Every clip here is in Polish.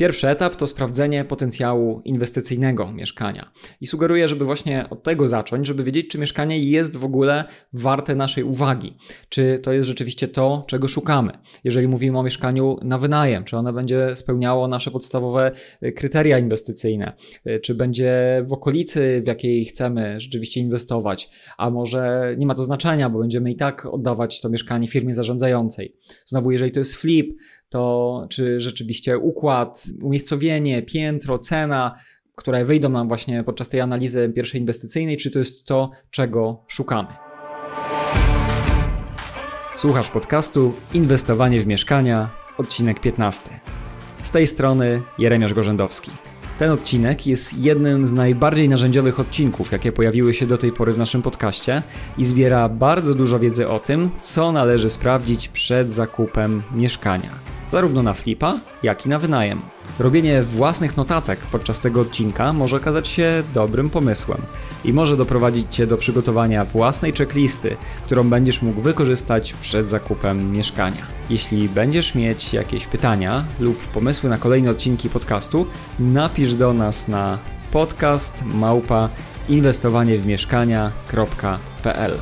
Pierwszy etap to sprawdzenie potencjału inwestycyjnego mieszkania. I sugeruję, żeby właśnie od tego zacząć, żeby wiedzieć, czy mieszkanie jest w ogóle warte naszej uwagi, czy to jest rzeczywiście to, czego szukamy. Jeżeli mówimy o mieszkaniu na wynajem, czy ono będzie spełniało nasze podstawowe y, kryteria inwestycyjne, y, czy będzie w okolicy, w jakiej chcemy rzeczywiście inwestować, a może nie ma to znaczenia, bo będziemy i tak oddawać to mieszkanie firmie zarządzającej. Znowu, jeżeli to jest flip, to czy rzeczywiście układ, umiejscowienie, piętro, cena, które wyjdą nam właśnie podczas tej analizy pierwszej inwestycyjnej, czy to jest to, czego szukamy. Słuchasz podcastu Inwestowanie w mieszkania, odcinek 15. Z tej strony Jeremiasz Gorzędowski. Ten odcinek jest jednym z najbardziej narzędziowych odcinków, jakie pojawiły się do tej pory w naszym podcaście i zbiera bardzo dużo wiedzy o tym, co należy sprawdzić przed zakupem mieszkania zarówno na flipa, jak i na wynajem. Robienie własnych notatek podczas tego odcinka może okazać się dobrym pomysłem i może doprowadzić Cię do przygotowania własnej checklisty, którą będziesz mógł wykorzystać przed zakupem mieszkania. Jeśli będziesz mieć jakieś pytania lub pomysły na kolejne odcinki podcastu, napisz do nas na podcast małpa inwestowaniewmieszkania.pl.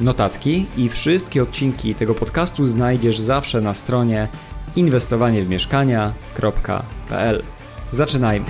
Notatki i wszystkie odcinki tego podcastu znajdziesz zawsze na stronie inwestowanie w mieszkania.pl. Zaczynajmy!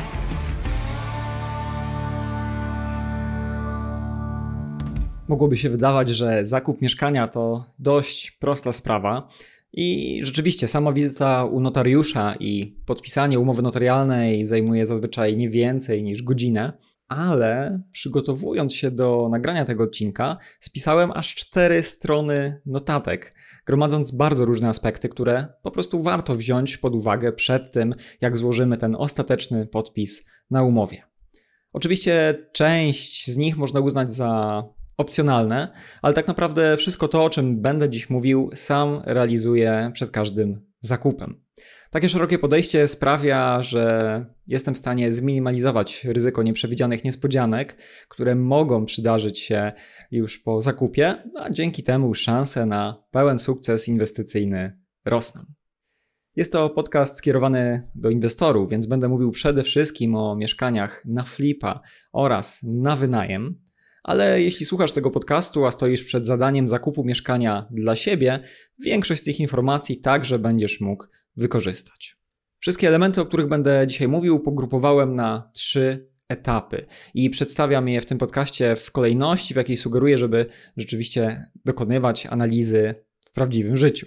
Mogłoby się wydawać, że zakup mieszkania to dość prosta sprawa. I rzeczywiście, sama wizyta u notariusza i podpisanie umowy notarialnej zajmuje zazwyczaj nie więcej niż godzinę ale przygotowując się do nagrania tego odcinka, spisałem aż cztery strony notatek, gromadząc bardzo różne aspekty, które po prostu warto wziąć pod uwagę przed tym, jak złożymy ten ostateczny podpis na umowie. Oczywiście część z nich można uznać za opcjonalne, ale tak naprawdę wszystko to, o czym będę dziś mówił, sam realizuję przed każdym zakupem. Takie szerokie podejście sprawia, że jestem w stanie zminimalizować ryzyko nieprzewidzianych niespodzianek, które mogą przydarzyć się już po zakupie, a dzięki temu szanse na pełen sukces inwestycyjny rosną. Jest to podcast skierowany do inwestorów, więc będę mówił przede wszystkim o mieszkaniach na flipa oraz na wynajem. Ale jeśli słuchasz tego podcastu, a stoisz przed zadaniem zakupu mieszkania dla siebie, większość z tych informacji także będziesz mógł wykorzystać. Wszystkie elementy, o których będę dzisiaj mówił, pogrupowałem na trzy etapy i przedstawiam je w tym podcaście w kolejności, w jakiej sugeruję, żeby rzeczywiście dokonywać analizy w prawdziwym życiu.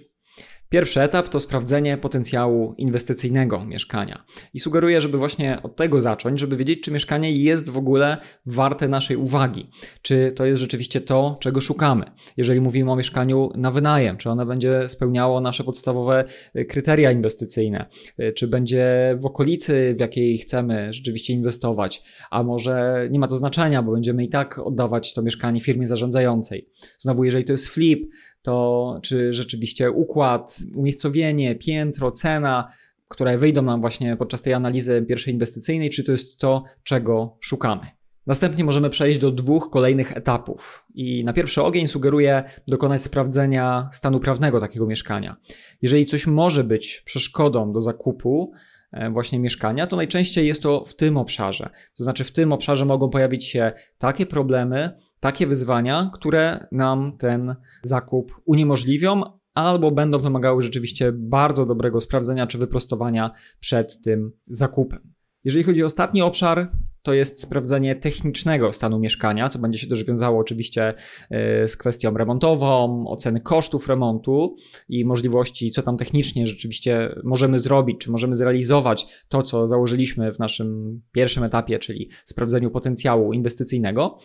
Pierwszy etap to sprawdzenie potencjału inwestycyjnego mieszkania. I sugeruję, żeby właśnie od tego zacząć, żeby wiedzieć, czy mieszkanie jest w ogóle warte naszej uwagi, czy to jest rzeczywiście to, czego szukamy. Jeżeli mówimy o mieszkaniu na wynajem, czy ono będzie spełniało nasze podstawowe y, kryteria inwestycyjne, y, czy będzie w okolicy, w jakiej chcemy rzeczywiście inwestować, a może nie ma to znaczenia, bo będziemy i tak oddawać to mieszkanie firmie zarządzającej. Znowu, jeżeli to jest flip, to czy rzeczywiście układ, umiejscowienie, piętro, cena, które wyjdą nam właśnie podczas tej analizy pierwszej inwestycyjnej, czy to jest to, czego szukamy. Następnie możemy przejść do dwóch kolejnych etapów. I na pierwszy ogień sugeruję dokonać sprawdzenia stanu prawnego takiego mieszkania. Jeżeli coś może być przeszkodą do zakupu, E, właśnie mieszkania, to najczęściej jest to w tym obszarze. To znaczy, w tym obszarze mogą pojawić się takie problemy, takie wyzwania, które nam ten zakup uniemożliwią, albo będą wymagały rzeczywiście bardzo dobrego sprawdzenia czy wyprostowania przed tym zakupem. Jeżeli chodzi o ostatni obszar, to jest sprawdzenie technicznego stanu mieszkania, co będzie się też wiązało oczywiście e, z kwestią remontową, oceny kosztów remontu i możliwości, co tam technicznie rzeczywiście możemy zrobić, czy możemy zrealizować to, co założyliśmy w naszym pierwszym etapie, czyli sprawdzeniu potencjału inwestycyjnego.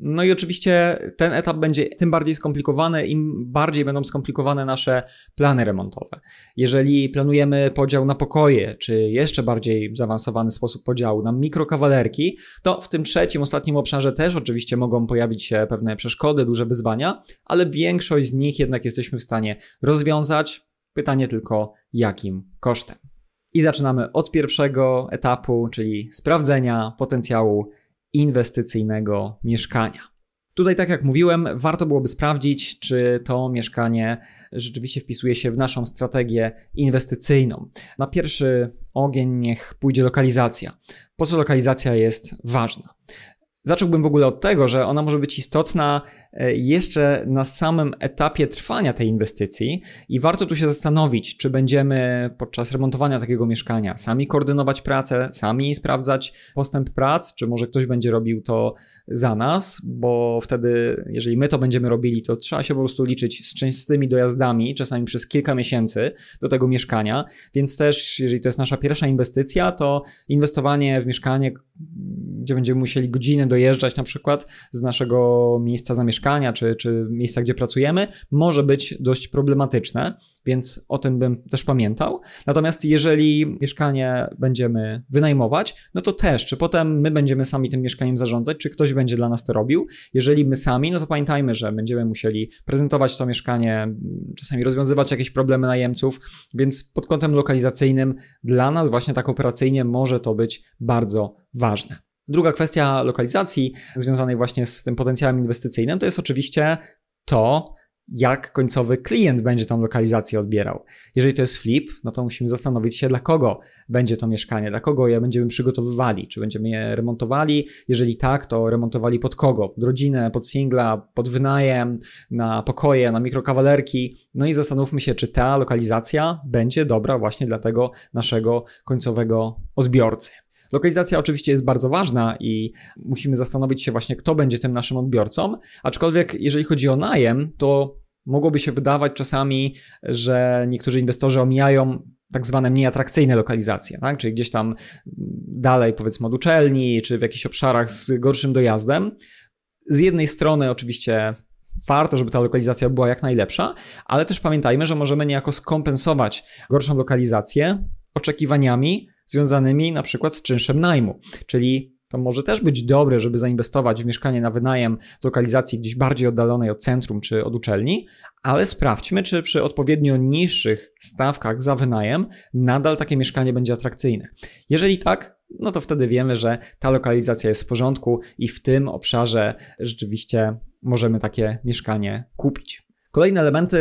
No i oczywiście ten etap będzie tym bardziej skomplikowany, im bardziej będą skomplikowane nasze plany remontowe. Jeżeli planujemy podział na pokoje, czy jeszcze bardziej zaawansowany sposób podziału na mikrokawalerki, to w tym trzecim, ostatnim obszarze też oczywiście mogą pojawić się pewne przeszkody, duże wyzwania, ale większość z nich jednak jesteśmy w stanie rozwiązać. Pytanie tylko, jakim kosztem. I zaczynamy od pierwszego etapu, czyli sprawdzenia potencjału inwestycyjnego mieszkania. Tutaj, tak jak mówiłem, warto byłoby sprawdzić, czy to mieszkanie rzeczywiście wpisuje się w naszą strategię inwestycyjną. Na pierwszy ogień niech pójdzie lokalizacja. Po co lokalizacja jest ważna? Zacząłbym w ogóle od tego, że ona może być istotna E, jeszcze na samym etapie trwania tej inwestycji i warto tu się zastanowić, czy będziemy podczas remontowania takiego mieszkania sami koordynować pracę, sami sprawdzać postęp prac, czy może ktoś będzie robił to za nas, bo wtedy, jeżeli my to będziemy robili, to trzeba się po prostu liczyć z częstymi dojazdami, czasami przez kilka miesięcy do tego mieszkania, więc też, jeżeli to jest nasza pierwsza inwestycja, to inwestowanie w mieszkanie, gdzie będziemy musieli godzinę dojeżdżać na przykład z naszego miejsca zamieszkania, mieszkania czy, czy miejsca, gdzie pracujemy, może być dość problematyczne, więc o tym bym też pamiętał. Natomiast jeżeli mieszkanie będziemy wynajmować, no to też, czy potem my będziemy sami tym mieszkaniem zarządzać, czy ktoś będzie dla nas to robił. Jeżeli my sami, no to pamiętajmy, że będziemy musieli prezentować to mieszkanie, czasami rozwiązywać jakieś problemy najemców, więc pod kątem lokalizacyjnym dla nas właśnie tak operacyjnie może to być bardzo ważne. Druga kwestia lokalizacji związanej właśnie z tym potencjałem inwestycyjnym to jest oczywiście to, jak końcowy klient będzie tą lokalizację odbierał. Jeżeli to jest flip, no to musimy zastanowić się, dla kogo będzie to mieszkanie, dla kogo je będziemy przygotowywali, czy będziemy je remontowali. Jeżeli tak, to remontowali pod kogo? Pod rodzinę, pod singla, pod wynajem, na pokoje, na mikrokawalerki. No i zastanówmy się, czy ta lokalizacja będzie dobra właśnie dla tego naszego końcowego odbiorcy. Lokalizacja oczywiście jest bardzo ważna i musimy zastanowić się właśnie, kto będzie tym naszym odbiorcą, aczkolwiek jeżeli chodzi o najem, to mogłoby się wydawać czasami, że niektórzy inwestorzy omijają tak zwane mniej atrakcyjne lokalizacje, tak? czyli gdzieś tam dalej powiedzmy od uczelni, czy w jakichś obszarach z gorszym dojazdem. Z jednej strony oczywiście warto, żeby ta lokalizacja była jak najlepsza, ale też pamiętajmy, że możemy niejako skompensować gorszą lokalizację oczekiwaniami związanymi na przykład z czynszem najmu, czyli to może też być dobre, żeby zainwestować w mieszkanie na wynajem w lokalizacji gdzieś bardziej oddalonej od centrum czy od uczelni, ale sprawdźmy, czy przy odpowiednio niższych stawkach za wynajem nadal takie mieszkanie będzie atrakcyjne. Jeżeli tak, no to wtedy wiemy, że ta lokalizacja jest w porządku i w tym obszarze rzeczywiście możemy takie mieszkanie kupić. Kolejne elementy,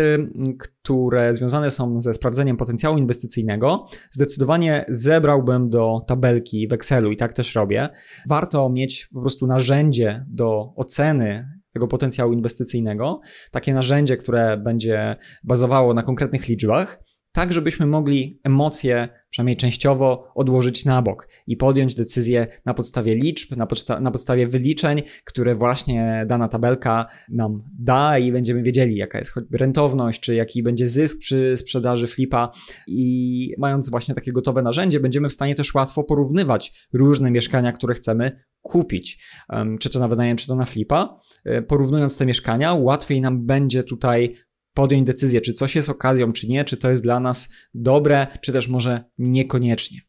które związane są ze sprawdzeniem potencjału inwestycyjnego, zdecydowanie zebrałbym do tabelki w Excelu i tak też robię. Warto mieć po prostu narzędzie do oceny tego potencjału inwestycyjnego, takie narzędzie, które będzie bazowało na konkretnych liczbach tak żebyśmy mogli emocje, przynajmniej częściowo, odłożyć na bok i podjąć decyzję na podstawie liczb, na, podsta- na podstawie wyliczeń, które właśnie dana tabelka nam da i będziemy wiedzieli, jaka jest choćby rentowność, czy jaki będzie zysk przy sprzedaży flipa. I mając właśnie takie gotowe narzędzie, będziemy w stanie też łatwo porównywać różne mieszkania, które chcemy kupić, czy to na wynajem, czy to na flipa. E, porównując te mieszkania, łatwiej nam będzie tutaj podjąć decyzję, czy coś jest okazją, czy nie, czy to jest dla nas dobre, czy też może niekoniecznie.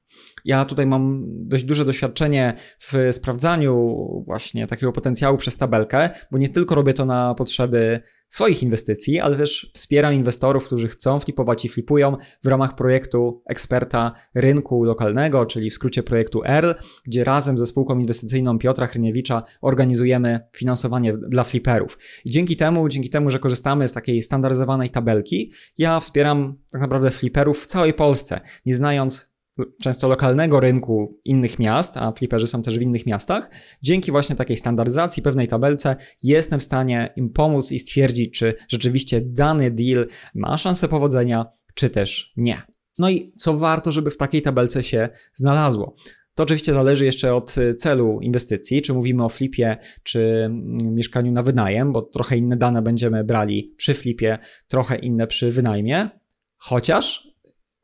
Ja tutaj mam dość duże doświadczenie w sprawdzaniu właśnie takiego potencjału przez tabelkę, bo nie tylko robię to na potrzeby swoich inwestycji, ale też wspieram inwestorów, którzy chcą flipować i flipują w ramach projektu eksperta rynku lokalnego, czyli w skrócie projektu ERL, gdzie razem ze spółką inwestycyjną Piotra Hryniewicza organizujemy finansowanie dla fliperów. I dzięki temu, dzięki temu, że korzystamy z takiej standaryzowanej tabelki, ja wspieram tak naprawdę fliperów w całej Polsce, nie znając często lokalnego rynku innych miast, a fliperzy są też w innych miastach, dzięki właśnie takiej standaryzacji, pewnej tabelce, jestem w stanie im pomóc i stwierdzić, czy rzeczywiście dany deal ma szansę powodzenia, czy też nie. No i co warto, żeby w takiej tabelce się znalazło? To oczywiście zależy jeszcze od y, celu inwestycji, czy mówimy o flipie, czy mm, mieszkaniu na wynajem, bo trochę inne dane będziemy brali przy flipie, trochę inne przy wynajmie. Chociaż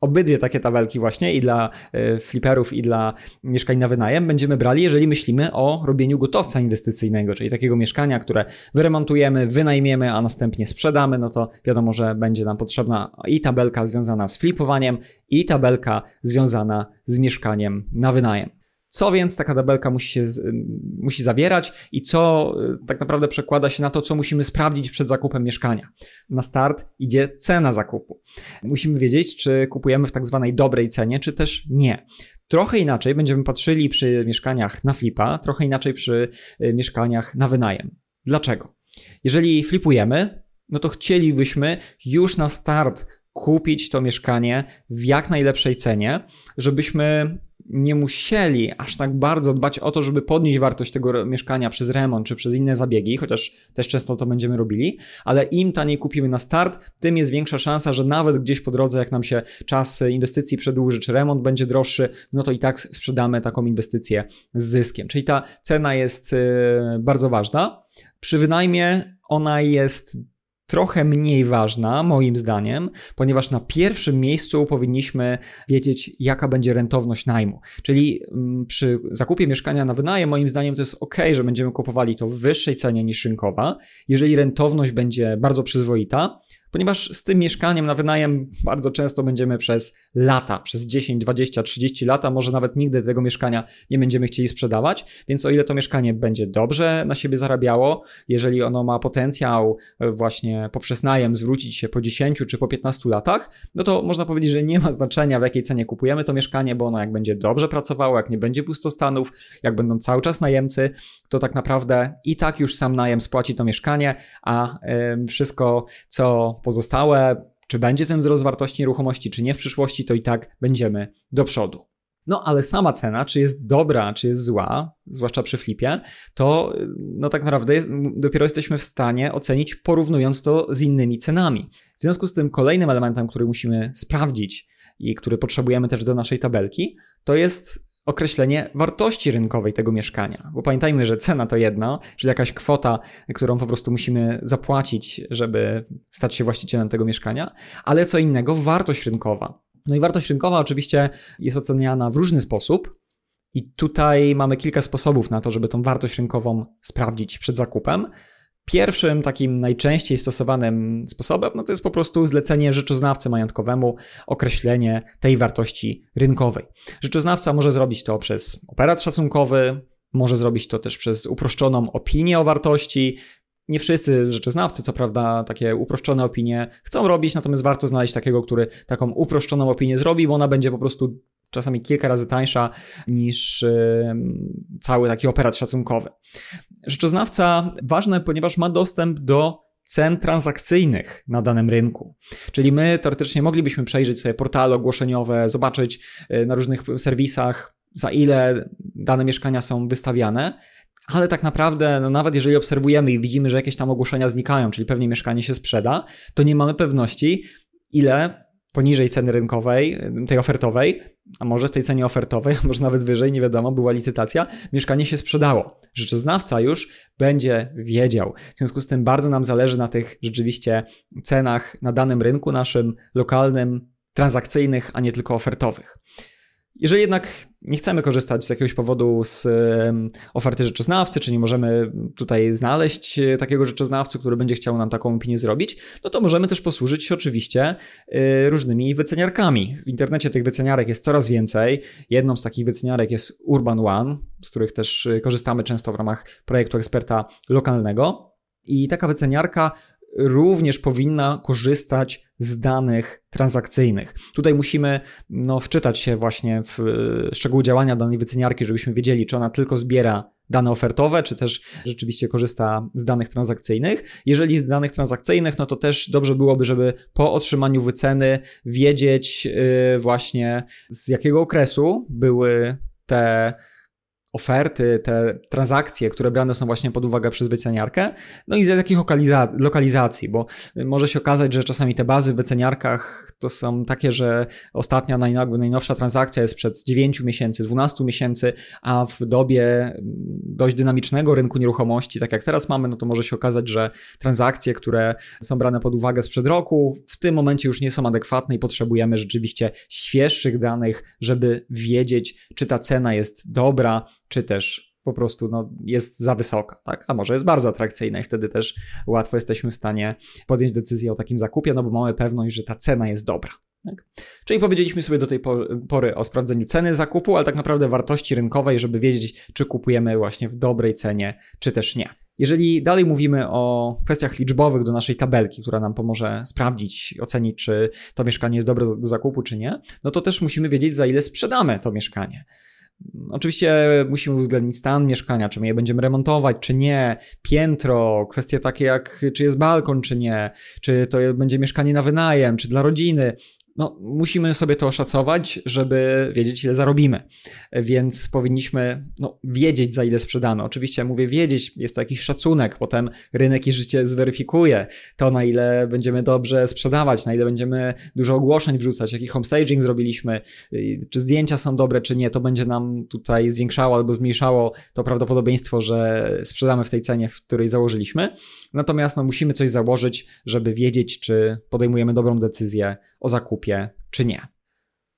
obydwie takie tabelki właśnie i dla e, fliperów i dla mieszkań na wynajem będziemy brali, jeżeli myślimy o robieniu gotowca inwestycyjnego, czyli takiego mieszkania, które wyremontujemy, wynajmiemy, a następnie sprzedamy, no to wiadomo, że będzie nam potrzebna i tabelka związana z flipowaniem i tabelka związana z mieszkaniem na wynajem. Co więc taka tabelka musi, się, y, musi zawierać i co y, tak naprawdę przekłada się na to, co musimy sprawdzić przed zakupem mieszkania. Na start idzie cena zakupu. Musimy wiedzieć, czy kupujemy w tak zwanej dobrej cenie, czy też nie. Trochę inaczej będziemy patrzyli przy mieszkaniach na flipa, trochę inaczej przy y, mieszkaniach na wynajem. Dlaczego? Jeżeli flipujemy, no to chcielibyśmy już na start kupić to mieszkanie w jak najlepszej cenie, żebyśmy nie musieli aż tak bardzo dbać o to, żeby podnieść wartość tego mieszkania przez remont czy przez inne zabiegi, chociaż też często to będziemy robili, ale im taniej kupimy na start, tym jest większa szansa, że nawet gdzieś po drodze, jak nam się czas inwestycji przedłuży czy remont będzie droższy, no to i tak sprzedamy taką inwestycję z zyskiem. Czyli ta cena jest y, bardzo ważna. Przy wynajmie ona jest trochę mniej ważna, moim zdaniem, ponieważ na pierwszym miejscu powinniśmy wiedzieć, jaka będzie rentowność najmu. Czyli mm, przy zakupie mieszkania na wynajem, moim zdaniem, to jest ok, że będziemy kupowali to w wyższej cenie niż rynkowa, jeżeli rentowność będzie bardzo przyzwoita, ponieważ z tym mieszkaniem na wynajem bardzo często będziemy przez lata, przez 10, 20, 30 lata, może nawet nigdy tego mieszkania nie będziemy chcieli sprzedawać, więc o ile to mieszkanie będzie dobrze na siebie zarabiało, jeżeli ono ma potencjał e, właśnie poprzez najem zwrócić się po 10 czy po 15 latach, no to można powiedzieć, że nie ma znaczenia w jakiej cenie kupujemy to mieszkanie, bo ono jak będzie dobrze pracowało, jak nie będzie pustostanów, jak będą cały czas najemcy, to tak naprawdę i tak już sam najem spłaci to mieszkanie, a wszystko co pozostałe, czy będzie ten wzrost wartości nieruchomości, czy nie w przyszłości, to i tak będziemy do przodu. No ale sama cena, czy jest dobra, czy jest zła, zwłaszcza przy flipie, to no tak naprawdę jest, dopiero jesteśmy w stanie ocenić porównując to z innymi cenami. W związku z tym kolejnym elementem, który musimy sprawdzić i który potrzebujemy też do naszej tabelki, to jest określenie wartości rynkowej tego mieszkania. Bo pamiętajmy, że cena to jedna, czyli jakaś kwota, którą po prostu musimy zapłacić, żeby stać się właścicielem tego mieszkania, ale co innego wartość rynkowa. No i wartość rynkowa oczywiście jest oceniana w różny sposób. I tutaj mamy kilka sposobów na to, żeby tą wartość rynkową sprawdzić przed zakupem. Pierwszym takim najczęściej stosowanym sposobem no to jest po prostu zlecenie rzeczoznawcy majątkowemu określenie tej wartości rynkowej. Rzeczoznawca może zrobić to przez operat szacunkowy, może zrobić to też przez uproszczoną opinię o wartości. Nie wszyscy rzeczoznawcy, co prawda, takie uproszczone opinie chcą robić, natomiast warto znaleźć takiego, który taką uproszczoną opinię zrobi, bo ona będzie po prostu czasami kilka razy tańsza niż cały taki operat szacunkowy. Rzeczoznawca ważne, ponieważ ma dostęp do cen transakcyjnych na danym rynku. Czyli my teoretycznie moglibyśmy przejrzeć sobie portale ogłoszeniowe, zobaczyć e, na różnych serwisach, za ile dane mieszkania są wystawiane, ale tak naprawdę, no nawet jeżeli obserwujemy i widzimy, że jakieś tam ogłoszenia znikają, czyli pewnie mieszkanie się sprzeda, to nie mamy pewności, ile poniżej ceny rynkowej, tej ofertowej, a może w tej cenie ofertowej, a może nawet wyżej, nie wiadomo, była licytacja, mieszkanie się sprzedało. Rzeczoznawca już będzie wiedział. W związku z tym bardzo nam zależy na tych rzeczywiście cenach na danym rynku naszym lokalnym, transakcyjnych, a nie tylko ofertowych. Jeżeli jednak nie chcemy korzystać z jakiegoś powodu z oferty rzeczoznawcy, czy nie możemy tutaj znaleźć e, takiego rzeczoznawcy, który będzie chciał nam taką opinię zrobić, no to możemy też posłużyć się oczywiście e, różnymi wyceniarkami. W internecie tych wyceniarek jest coraz więcej. Jedną z takich wyceniarek jest Urban One, z których też e, korzystamy często w ramach projektu eksperta lokalnego. I taka wyceniarka również powinna korzystać z danych transakcyjnych. Tutaj musimy no, wczytać się właśnie w e, szczegóły działania danej wyceniarki, żebyśmy wiedzieli, czy ona tylko zbiera dane ofertowe, czy też rzeczywiście korzysta z danych transakcyjnych. Jeżeli z danych transakcyjnych, no to też dobrze byłoby, żeby po otrzymaniu wyceny wiedzieć e, właśnie z jakiego okresu były te oferty, te transakcje, które brane są właśnie pod uwagę przez wyceniarkę, no i z jakich lokalizacji, bo może się okazać, że czasami te bazy w wyceniarkach to są takie, że ostatnia, najnowsza transakcja jest przed 9 miesięcy, 12 miesięcy, a w dobie mm, dość dynamicznego rynku nieruchomości, tak jak teraz mamy, no to może się okazać, że transakcje, które są brane pod uwagę sprzed roku, w tym momencie już nie są adekwatne i potrzebujemy rzeczywiście świeższych danych, żeby wiedzieć, czy ta cena jest dobra, czy też po prostu no, jest za wysoka, tak? a może jest bardzo atrakcyjna i wtedy też łatwo jesteśmy w stanie podjąć decyzję o takim zakupie, no bo mamy pewność, że ta cena jest dobra. Tak? Czyli powiedzieliśmy sobie do tej pory o sprawdzeniu ceny zakupu, ale tak naprawdę wartości rynkowej, żeby wiedzieć, czy kupujemy właśnie w dobrej cenie, czy też nie. Jeżeli dalej mówimy o kwestiach liczbowych do naszej tabelki, która nam pomoże sprawdzić, ocenić, czy to mieszkanie jest dobre do zakupu, czy nie, no to też musimy wiedzieć, za ile sprzedamy to mieszkanie. Oczywiście musimy uwzględnić stan mieszkania, czy my je będziemy remontować, czy nie, piętro, kwestie takie jak czy jest balkon, czy nie, czy to będzie mieszkanie na wynajem, czy dla rodziny no, musimy sobie to oszacować, żeby wiedzieć, ile zarobimy. Więc powinniśmy no, wiedzieć, za ile sprzedamy. Oczywiście mówię wiedzieć, jest to jakiś szacunek, potem rynek i życie zweryfikuje to, na ile będziemy dobrze sprzedawać, na ile będziemy dużo ogłoszeń wrzucać, jaki homestaging zrobiliśmy, y, czy zdjęcia są dobre, czy nie. To będzie nam tutaj zwiększało albo zmniejszało to prawdopodobieństwo, że sprzedamy w tej cenie, w której założyliśmy. Natomiast no, musimy coś założyć, żeby wiedzieć, czy podejmujemy dobrą decyzję o zakupie czy nie.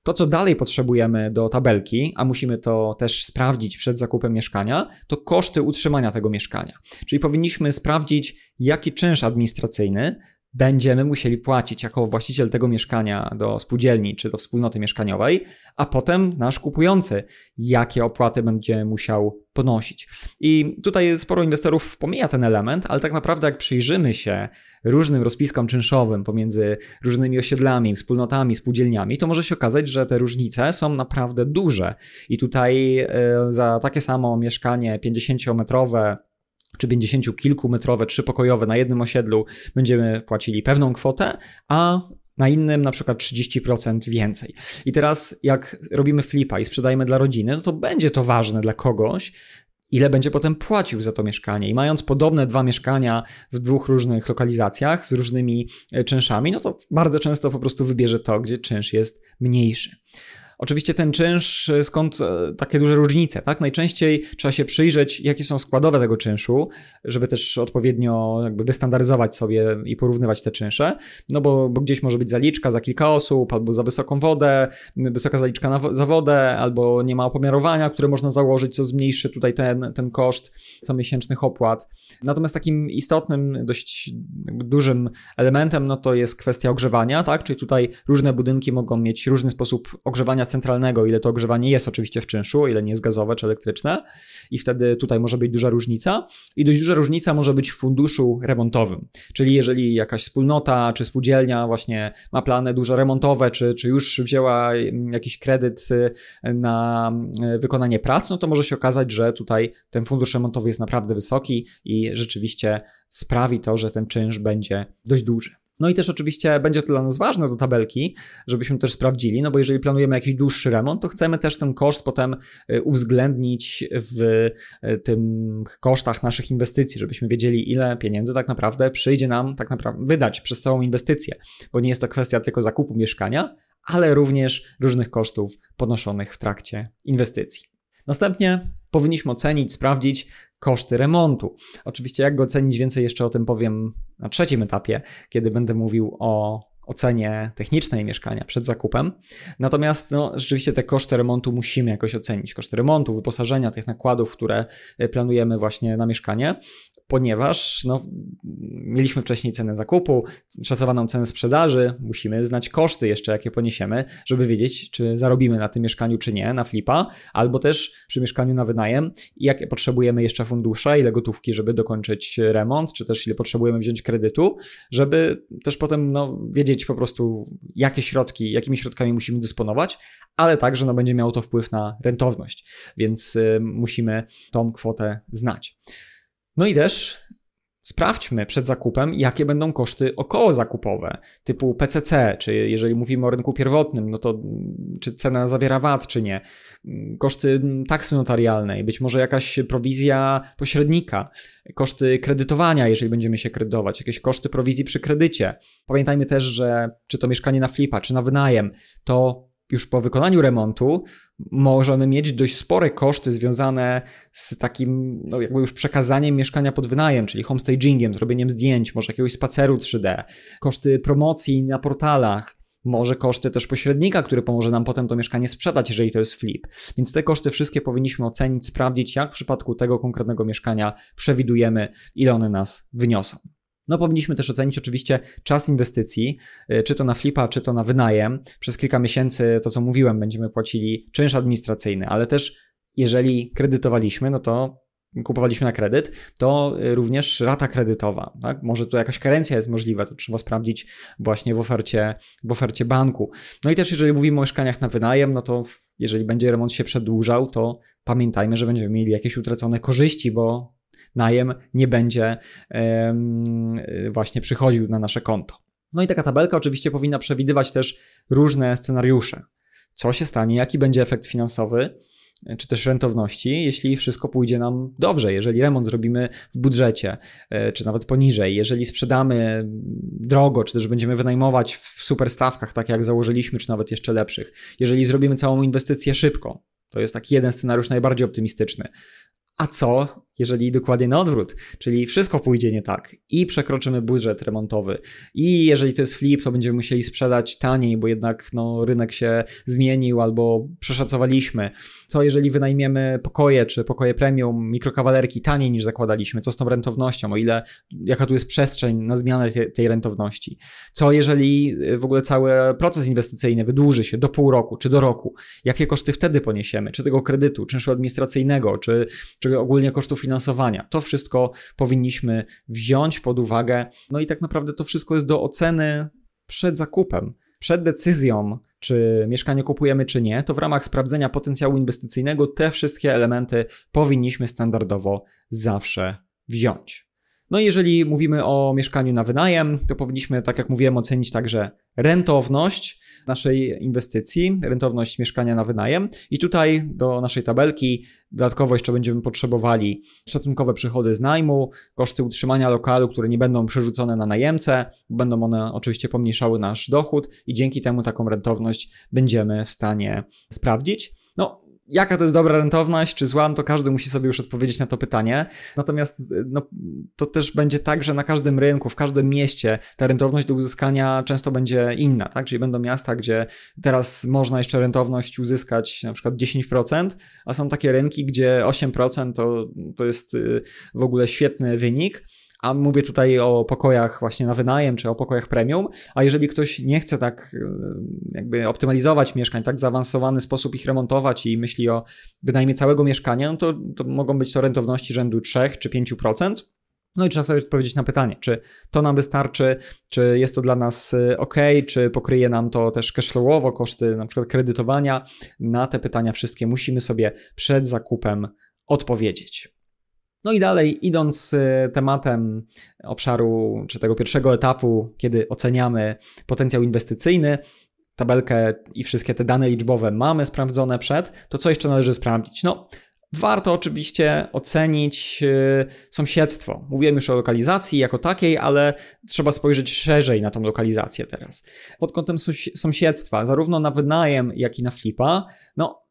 To, co dalej potrzebujemy do tabelki, a musimy to też sprawdzić przed zakupem mieszkania, to koszty utrzymania tego mieszkania. Czyli powinniśmy sprawdzić, jaki czynsz administracyjny będziemy musieli płacić jako właściciel tego mieszkania do spółdzielni czy do wspólnoty mieszkaniowej, a potem nasz kupujący, jakie opłaty będzie musiał ponosić. I tutaj sporo inwestorów pomija ten element, ale tak naprawdę, jak przyjrzymy się różnym rozpiskom czynszowym pomiędzy różnymi osiedlami, wspólnotami, spółdzielniami, to może się okazać, że te różnice są naprawdę duże. I tutaj e, za takie samo mieszkanie 50-metrowe, czy 50 kilkumetrowe, trzypokojowe na jednym osiedlu będziemy płacili pewną kwotę, a na innym na przykład 30% więcej. I teraz jak robimy flipa i sprzedajemy dla rodziny, no to będzie to ważne dla kogoś, ile będzie potem płacił za to mieszkanie. I mając podobne dwa mieszkania w dwóch różnych lokalizacjach z różnymi e, czynszami, no to bardzo często po prostu wybierze to, gdzie czynsz jest mniejszy. Oczywiście ten czynsz, e, skąd e, takie duże różnice, tak? Najczęściej trzeba się przyjrzeć, jakie są składowe tego czynszu, żeby też odpowiednio jakby wystandaryzować sobie i porównywać te czynsze, no bo, bo gdzieś może być zaliczka za kilka osób, albo za wysoką wodę, wysoka zaliczka na, za wodę, albo nie ma opomiarowania, które można założyć, co zmniejszy tutaj ten, ten koszt comiesięcznych opłat. Natomiast takim istotnym, dość dużym elementem, no to jest kwestia ogrzewania, tak? Czyli tutaj różne budynki mogą mieć różny sposób ogrzewania ogrzewania centralnego, ile to ogrzewanie jest oczywiście w czynszu, ile nie jest gazowe czy elektryczne. I wtedy tutaj może być duża różnica. I dość duża różnica może być w funduszu remontowym. Czyli jeżeli jakaś wspólnota czy spółdzielnia właśnie ma plany duże remontowe, czy, czy już wzięła mm, jakiś kredyt y, na y, wykonanie prac, no to może się okazać, że tutaj ten fundusz remontowy jest naprawdę wysoki i rzeczywiście sprawi to, że ten czynsz będzie dość duży. No i też oczywiście będzie to dla nas ważne do tabelki, żebyśmy też sprawdzili, no bo jeżeli planujemy jakiś dłuższy remont, to chcemy też ten koszt potem y, uwzględnić w y, tym kosztach naszych inwestycji, żebyśmy wiedzieli, ile pieniędzy tak naprawdę przyjdzie nam tak naprawdę wydać przez całą inwestycję, bo nie jest to kwestia tylko zakupu mieszkania, ale również różnych kosztów ponoszonych w trakcie inwestycji. Następnie powinniśmy ocenić, sprawdzić koszty remontu. Oczywiście, jak go ocenić, więcej jeszcze o tym powiem na trzecim etapie, kiedy będę mówił o ocenie technicznej mieszkania przed zakupem. Natomiast no, rzeczywiście te koszty remontu musimy jakoś ocenić. Koszty remontu, wyposażenia, tych nakładów, które e, planujemy właśnie na mieszkanie ponieważ no, mieliśmy wcześniej cenę zakupu, szacowaną cenę sprzedaży, musimy znać koszty jeszcze, jakie poniesiemy, żeby wiedzieć, czy zarobimy na tym mieszkaniu, czy nie, na flipa, albo też przy mieszkaniu na wynajem, jakie potrzebujemy jeszcze fundusze, ile gotówki, żeby dokończyć remont, czy też ile potrzebujemy wziąć kredytu, żeby też potem no, wiedzieć po prostu, jakie środki, jakimi środkami musimy dysponować, ale także no, będzie miało to wpływ na rentowność, więc y, musimy tą kwotę znać. No i też sprawdźmy przed zakupem, jakie będą koszty okołozakupowe, typu PCC, czy jeżeli mówimy o rynku pierwotnym, no to mm, czy cena zawiera VAT, czy nie, mm, koszty mm, taksy notarialnej, być może jakaś prowizja pośrednika, koszty kredytowania, jeżeli będziemy się kredytować, jakieś koszty prowizji przy kredycie. Pamiętajmy też, że czy to mieszkanie na flipa, czy na wynajem, to już po wykonaniu remontu możemy mieć dość spore koszty związane z takim no jakby już przekazaniem mieszkania pod wynajem, czyli homestagingiem, zrobieniem zdjęć, może jakiegoś spaceru 3D, koszty promocji na portalach, może koszty też pośrednika, który pomoże nam potem to mieszkanie sprzedać, jeżeli to jest flip. Więc te koszty wszystkie powinniśmy ocenić, sprawdzić, jak w przypadku tego konkretnego mieszkania przewidujemy, ile one nas wyniosą. No powinniśmy też ocenić oczywiście czas inwestycji, y, czy to na flipa, czy to na wynajem. Przez kilka miesięcy, to co mówiłem, będziemy płacili czynsz administracyjny, ale też jeżeli kredytowaliśmy, no to kupowaliśmy na kredyt, to y, również rata kredytowa. Tak? Może tu jakaś karencja jest możliwa, to trzeba sprawdzić właśnie w ofercie, w ofercie banku. No i też jeżeli mówimy o mieszkaniach na wynajem, no to jeżeli będzie remont się przedłużał, to pamiętajmy, że będziemy mieli jakieś utracone korzyści, bo najem nie będzie właśnie przychodził na nasze konto. No i taka tabelka oczywiście powinna przewidywać też różne scenariusze. Co się stanie, jaki będzie efekt finansowy, e, czy też rentowności, jeśli wszystko pójdzie nam dobrze, jeżeli remont zrobimy w budżecie, e, czy nawet poniżej, jeżeli sprzedamy drogo, czy też będziemy wynajmować w super stawkach, tak jak założyliśmy, czy nawet jeszcze lepszych, jeżeli zrobimy całą inwestycję szybko. To jest taki jeden scenariusz najbardziej optymistyczny. A co, jeżeli dokładnie na odwrót, czyli wszystko pójdzie nie tak i przekroczymy budżet remontowy i jeżeli to jest flip, to będziemy musieli sprzedać taniej, bo jednak no, rynek się zmienił albo przeszacowaliśmy. Co jeżeli wynajmiemy pokoje czy pokoje premium, mikrokawalerki taniej niż zakładaliśmy? Co z tą rentownością? O ile, jaka tu jest przestrzeń na zmianę te, tej rentowności? Co jeżeli y, w ogóle cały proces inwestycyjny wydłuży się do pół roku czy do roku? Jakie koszty wtedy poniesiemy? Czy tego kredytu, czynszu administracyjnego, czy, czy czy ogólnie kosztów finansowania. To wszystko powinniśmy wziąć pod uwagę. No i tak naprawdę to wszystko jest do oceny przed zakupem, przed decyzją, czy mieszkanie kupujemy, czy nie, to w ramach sprawdzenia potencjału inwestycyjnego te wszystkie elementy powinniśmy standardowo zawsze wziąć. No i jeżeli mówimy o mieszkaniu na wynajem, to powinniśmy, tak jak mówiłem, ocenić także rentowność naszej inwestycji, rentowność mieszkania na wynajem. I tutaj do naszej tabelki dodatkowo jeszcze będziemy potrzebowali szacunkowe przychody z najmu, koszty utrzymania lokalu, które nie będą przerzucone na najemcę, będą one oczywiście pomniejszały nasz dochód i dzięki temu taką rentowność będziemy w stanie sprawdzić. No, jaka to jest dobra rentowność, czy złam no to każdy musi sobie już odpowiedzieć na to pytanie. Natomiast y, no, to też będzie tak, że na każdym rynku, w każdym mieście ta rentowność do uzyskania często będzie inna, tak? Czyli będą miasta, gdzie teraz można jeszcze rentowność uzyskać na przykład 10%, a są takie rynki, gdzie 8% to, to jest y, w ogóle świetny wynik a mówię tutaj o pokojach właśnie na wynajem czy o pokojach premium, a jeżeli ktoś nie chce tak y, jakby optymalizować mieszkań, tak zaawansowany sposób ich remontować i myśli o wynajmie całego mieszkania, no to, to mogą być to rentowności rzędu 3 czy 5%. No i trzeba sobie odpowiedzieć na pytanie, czy to nam wystarczy, czy jest to dla nas y, ok, czy pokryje nam to też cashflowowo koszty na przykład kredytowania. Na te pytania wszystkie musimy sobie przed zakupem odpowiedzieć. No i dalej, idąc e, tematem obszaru, czy tego pierwszego etapu, kiedy oceniamy potencjał inwestycyjny, tabelkę i wszystkie te dane liczbowe mamy sprawdzone przed, to co jeszcze należy sprawdzić? No, warto oczywiście ocenić e, sąsiedztwo. Mówiłem już o lokalizacji jako takiej, ale trzeba spojrzeć szerzej na tą lokalizację teraz. Pod kątem sąsiedztwa, zarówno na wynajem, jak i na flipa, no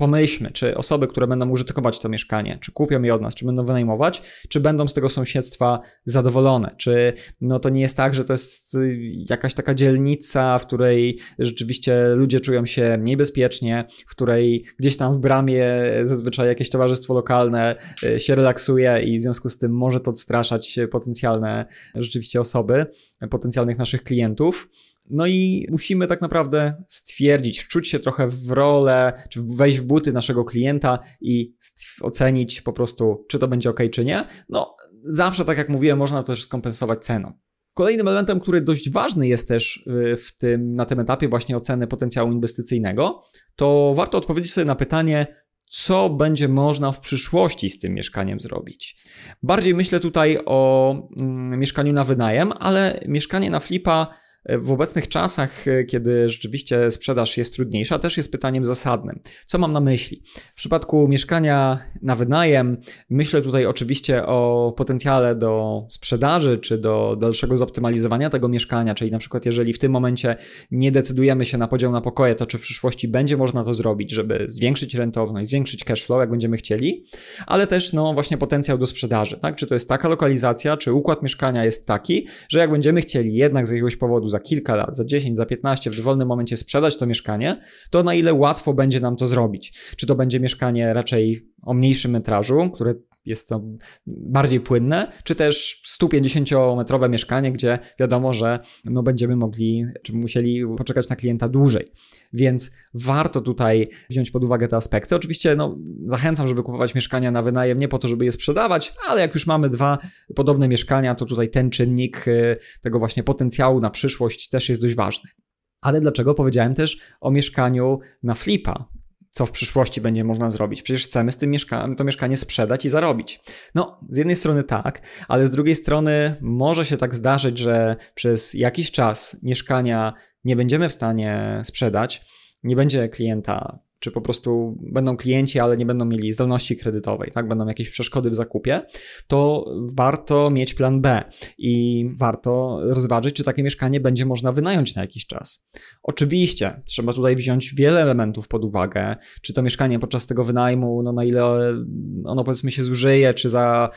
pomyślmy, czy osoby, które będą użytkować to mieszkanie, czy kupią je od nas, czy będą wynajmować, czy będą z tego sąsiedztwa zadowolone, czy no to nie jest tak, że to jest y, jakaś taka dzielnica, w której rzeczywiście ludzie czują się mniej bezpiecznie, w której gdzieś tam w bramie zazwyczaj jakieś towarzystwo lokalne y, się relaksuje i w związku z tym może to odstraszać y, potencjalne rzeczywiście osoby, potencjalnych naszych klientów. No i musimy tak naprawdę stwierdzić, wczuć się trochę w rolę, czy wejść w buty naszego klienta i ocenić po prostu, czy to będzie ok, czy nie. No, zawsze, tak jak mówiłem, można to też skompensować ceną. Kolejnym elementem, który dość ważny jest też y, w tym, na tym etapie właśnie oceny potencjału inwestycyjnego, to warto odpowiedzieć sobie na pytanie, co będzie można w przyszłości z tym mieszkaniem zrobić. Bardziej myślę tutaj o mm, mieszkaniu na wynajem, ale mieszkanie na flipa E, w obecnych czasach, e, kiedy rzeczywiście sprzedaż jest trudniejsza, też jest pytaniem zasadnym. Co mam na myśli? W przypadku mieszkania na wynajem, myślę tutaj oczywiście o potencjale do sprzedaży czy do dalszego zoptymalizowania tego mieszkania, czyli na przykład, jeżeli w tym momencie nie decydujemy się na podział na pokoje, to czy w przyszłości będzie można to zrobić, żeby zwiększyć rentowność, zwiększyć cash flow, jak będziemy chcieli, ale też no właśnie potencjał do sprzedaży, tak? Czy to jest taka lokalizacja, czy układ mieszkania jest taki, że jak będziemy chcieli jednak z jakiegoś powodu za kilka lat, za 10, za 15, w dowolnym momencie sprzedać to mieszkanie, to na ile łatwo będzie nam to zrobić. Czy to będzie mieszkanie raczej o mniejszym metrażu, które jest to bardziej płynne, czy też 150-metrowe mieszkanie, gdzie wiadomo, że no będziemy mogli, czy musieli poczekać na klienta dłużej. Więc warto tutaj wziąć pod uwagę te aspekty. Oczywiście no, zachęcam, żeby kupować mieszkania na wynajem, nie po to, żeby je sprzedawać, ale jak już mamy dwa podobne mieszkania, to tutaj ten czynnik y, tego właśnie potencjału na przyszłość też jest dość ważny. Ale dlaczego powiedziałem też o mieszkaniu na flipa? co w przyszłości będzie można zrobić. Przecież chcemy z tym to mieszkanie sprzedać i zarobić. No, z jednej strony tak, ale z drugiej strony może się tak zdarzyć, że przez jakiś czas mieszkania nie będziemy w stanie sprzedać, nie będzie klienta czy po prostu będą klienci, ale nie będą mieli zdolności kredytowej, tak, będą jakieś przeszkody w zakupie, to warto mieć plan B i warto rozważyć, czy takie mieszkanie będzie można wynająć na jakiś czas. Oczywiście trzeba tutaj wziąć wiele elementów pod uwagę, czy to mieszkanie podczas tego wynajmu, no na ile ono powiedzmy się zużyje, czy za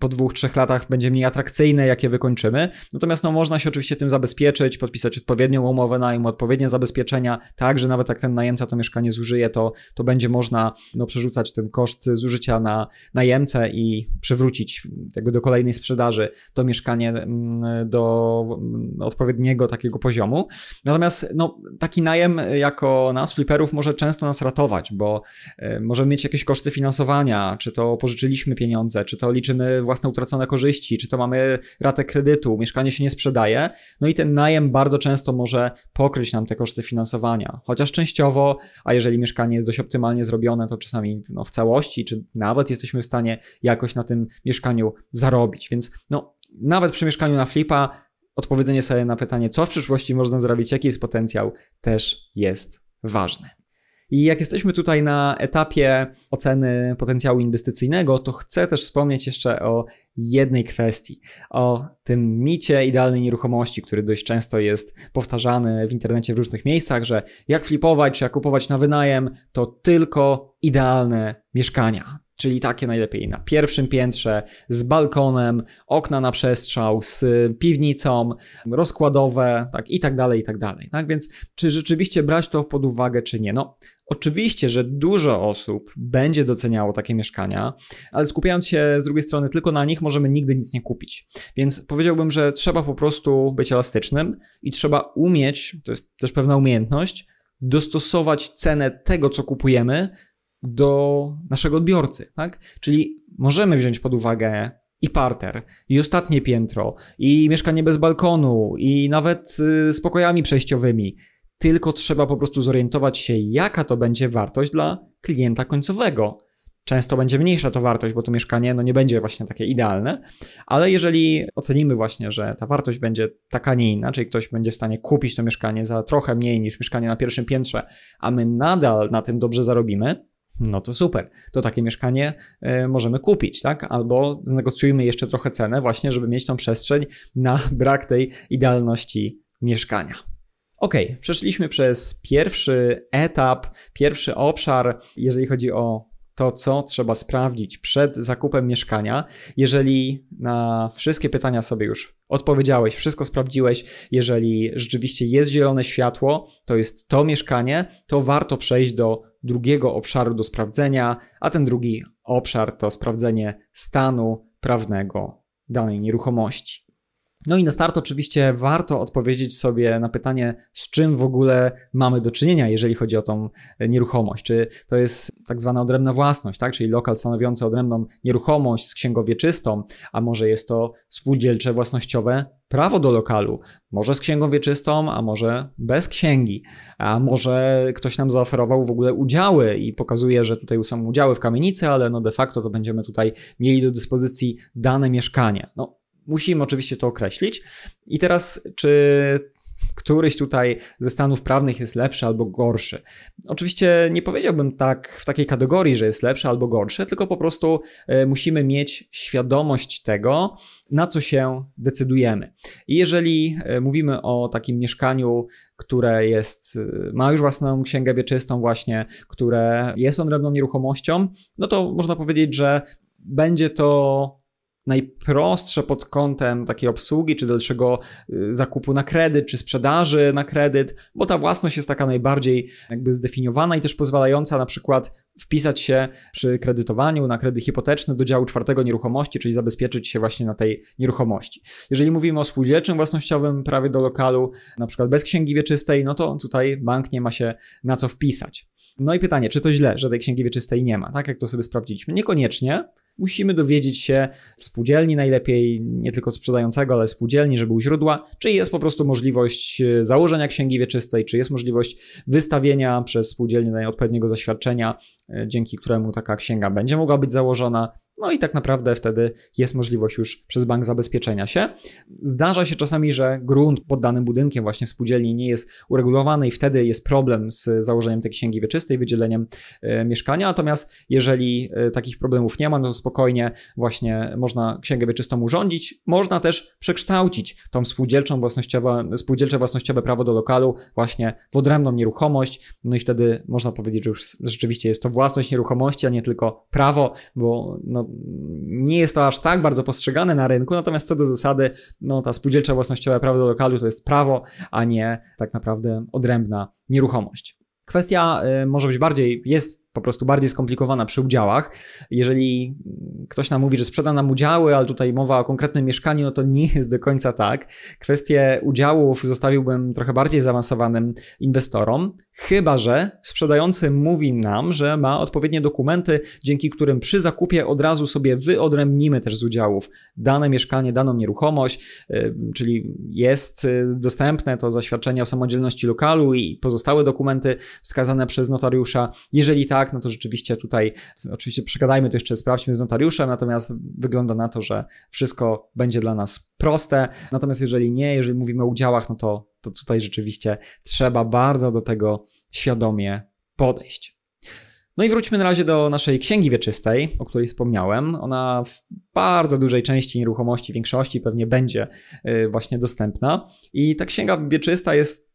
po dwóch, trzech latach będzie mniej atrakcyjne, jakie wykończymy. Natomiast no, można się oczywiście tym zabezpieczyć, podpisać odpowiednią umowę najmu, odpowiednie zabezpieczenia, tak, że nawet jak ten najemca to mieszkanie zużyje, to, to będzie można no, przerzucać ten koszt zużycia na najemcę i przywrócić jakby do kolejnej sprzedaży to mieszkanie mm, do mm, odpowiedniego takiego poziomu. Natomiast no, taki najem jako nas, fliperów, może często nas ratować, bo e, możemy mieć jakieś koszty finansowania, czy to pożyczyliśmy pieniądze, czy to liczymy własne utracone korzyści, czy to mamy ratę kredytu, mieszkanie się nie sprzedaje, no i ten najem bardzo często może pokryć nam te koszty finansowania, chociaż częściowo, a jeżeli mieszkanie mieszkanie jest dość optymalnie zrobione, to czasami no, w całości, czy nawet jesteśmy w stanie jakoś na tym mieszkaniu zarobić. Więc no, nawet przy mieszkaniu na flipa, odpowiedzenie sobie na pytanie, co w przyszłości można zrobić, jaki jest potencjał, też jest ważne. I jak jesteśmy tutaj na etapie oceny potencjału inwestycyjnego, to chcę też wspomnieć jeszcze o jednej kwestii, o tym micie idealnej nieruchomości, który dość często jest powtarzany w internecie w różnych miejscach, że jak flipować czy jak kupować na wynajem, to tylko idealne mieszkania czyli takie najlepiej na pierwszym piętrze, z balkonem, okna na przestrzał, z piwnicą, rozkładowe, tak i tak dalej, i tak dalej. Tak więc, czy rzeczywiście brać to pod uwagę, czy nie? No, oczywiście, że dużo osób będzie doceniało takie mieszkania, ale skupiając się z drugiej strony tylko na nich, możemy nigdy nic nie kupić. Więc powiedziałbym, że trzeba po prostu być elastycznym i trzeba umieć, to jest też pewna umiejętność, dostosować cenę tego, co kupujemy, do naszego odbiorcy, tak? Czyli możemy wziąć pod uwagę i parter, i ostatnie piętro, i mieszkanie bez balkonu, i nawet y, z pokojami przejściowymi. Tylko trzeba po prostu zorientować się, jaka to będzie wartość dla klienta końcowego. Często będzie mniejsza to wartość, bo to mieszkanie no, nie będzie właśnie takie idealne, ale jeżeli ocenimy właśnie, że ta wartość będzie taka, nie inna, czyli ktoś będzie w stanie kupić to mieszkanie za trochę mniej niż mieszkanie na pierwszym piętrze, a my nadal na tym dobrze zarobimy, no to super, to takie mieszkanie e, możemy kupić, tak? Albo znegocjujmy jeszcze trochę cenę, właśnie, żeby mieć tą przestrzeń na brak tej idealności mieszkania. Ok, przeszliśmy przez pierwszy etap, pierwszy obszar, jeżeli chodzi o to, co trzeba sprawdzić przed zakupem mieszkania. Jeżeli na wszystkie pytania sobie już odpowiedziałeś, wszystko sprawdziłeś, jeżeli rzeczywiście jest zielone światło, to jest to mieszkanie, to warto przejść do drugiego obszaru do sprawdzenia, a ten drugi obszar to sprawdzenie stanu prawnego danej nieruchomości. No i na start oczywiście warto odpowiedzieć sobie na pytanie, z czym w ogóle mamy do czynienia, jeżeli chodzi o tą nieruchomość. Czy to jest tak zwana odrębna własność, tak? czyli lokal stanowiący odrębną nieruchomość z księgą wieczystą, a może jest to spółdzielcze własnościowe prawo do lokalu, może z księgą wieczystą, a może bez księgi, a może ktoś nam zaoferował w ogóle udziały i pokazuje, że tutaj są udziały w kamienicy, ale no de facto to będziemy tutaj mieli do dyspozycji dane mieszkanie. No, Musimy oczywiście to określić. I teraz, czy któryś tutaj ze stanów prawnych jest lepszy albo gorszy. Oczywiście nie powiedziałbym tak w takiej kategorii, że jest lepszy albo gorszy, tylko po prostu e, musimy mieć świadomość tego, na co się decydujemy. I jeżeli e, mówimy o takim mieszkaniu, które jest, e, ma już własną księgę wieczystą, właśnie, które jest odrębną nieruchomością, no to można powiedzieć, że będzie to najprostsze pod kątem takiej obsługi, czy dalszego y, zakupu na kredyt, czy sprzedaży na kredyt, bo ta własność jest taka najbardziej jakby zdefiniowana i też pozwalająca na przykład wpisać się przy kredytowaniu na kredyt hipoteczny do działu czwartego nieruchomości, czyli zabezpieczyć się właśnie na tej nieruchomości. Jeżeli mówimy o spółdzielczym własnościowym prawie do lokalu, na przykład bez księgi wieczystej, no to tutaj bank nie ma się na co wpisać. No i pytanie, czy to źle, że tej księgi wieczystej nie ma, tak jak to sobie sprawdziliśmy? Niekoniecznie. Musimy dowiedzieć się spółdzielni najlepiej, nie tylko sprzedającego, ale spółdzielni, żeby u źródła, czy jest po prostu możliwość założenia księgi wieczystej, czy jest możliwość wystawienia przez spółdzielnię odpowiedniego zaświadczenia E, dzięki któremu taka księga będzie mogła być założona. No i tak naprawdę wtedy jest możliwość już przez bank zabezpieczenia się. Zdarza się czasami, że grunt pod danym budynkiem właśnie w spółdzielni nie jest uregulowany i wtedy jest problem z założeniem tej księgi wieczystej, wydzieleniem e, mieszkania. Natomiast jeżeli e, takich problemów nie ma, no to spokojnie właśnie można księgę wieczystą urządzić. Można też przekształcić tą spółdzielczą własnościową, spółdzielcze własnościowe prawo do lokalu właśnie w odrębną nieruchomość. No i wtedy można powiedzieć, że już rzeczywiście jest to własność nieruchomości, a nie tylko prawo, bo no, nie jest to aż tak bardzo postrzegane na rynku, natomiast co do zasady, no ta spółdzielcza własnościowa prawo do lokalu to jest prawo, a nie tak naprawdę odrębna nieruchomość. Kwestia y, może być bardziej, jest po prostu bardziej skomplikowana przy udziałach. Jeżeli ktoś nam mówi, że sprzeda nam udziały, ale tutaj mowa o konkretnym mieszkaniu, no to nie jest do końca tak. Kwestię udziałów zostawiłbym trochę bardziej zaawansowanym inwestorom, chyba że sprzedający mówi nam, że ma odpowiednie dokumenty, dzięki którym przy zakupie od razu sobie wyodrębnimy też z udziałów dane mieszkanie, daną nieruchomość, y, czyli jest y, dostępne to zaświadczenie o samodzielności lokalu i pozostałe dokumenty wskazane przez notariusza. Jeżeli tak, tak, no to rzeczywiście tutaj, oczywiście przegadajmy to jeszcze, sprawdźmy z notariuszem, natomiast wygląda na to, że wszystko będzie dla nas proste. Natomiast jeżeli nie, jeżeli mówimy o udziałach, no to, to tutaj rzeczywiście trzeba bardzo do tego świadomie podejść. No i wróćmy na razie do naszej księgi wieczystej, o której wspomniałem. Ona w bardzo dużej części nieruchomości, większości pewnie będzie y, właśnie dostępna. I ta księga wieczysta jest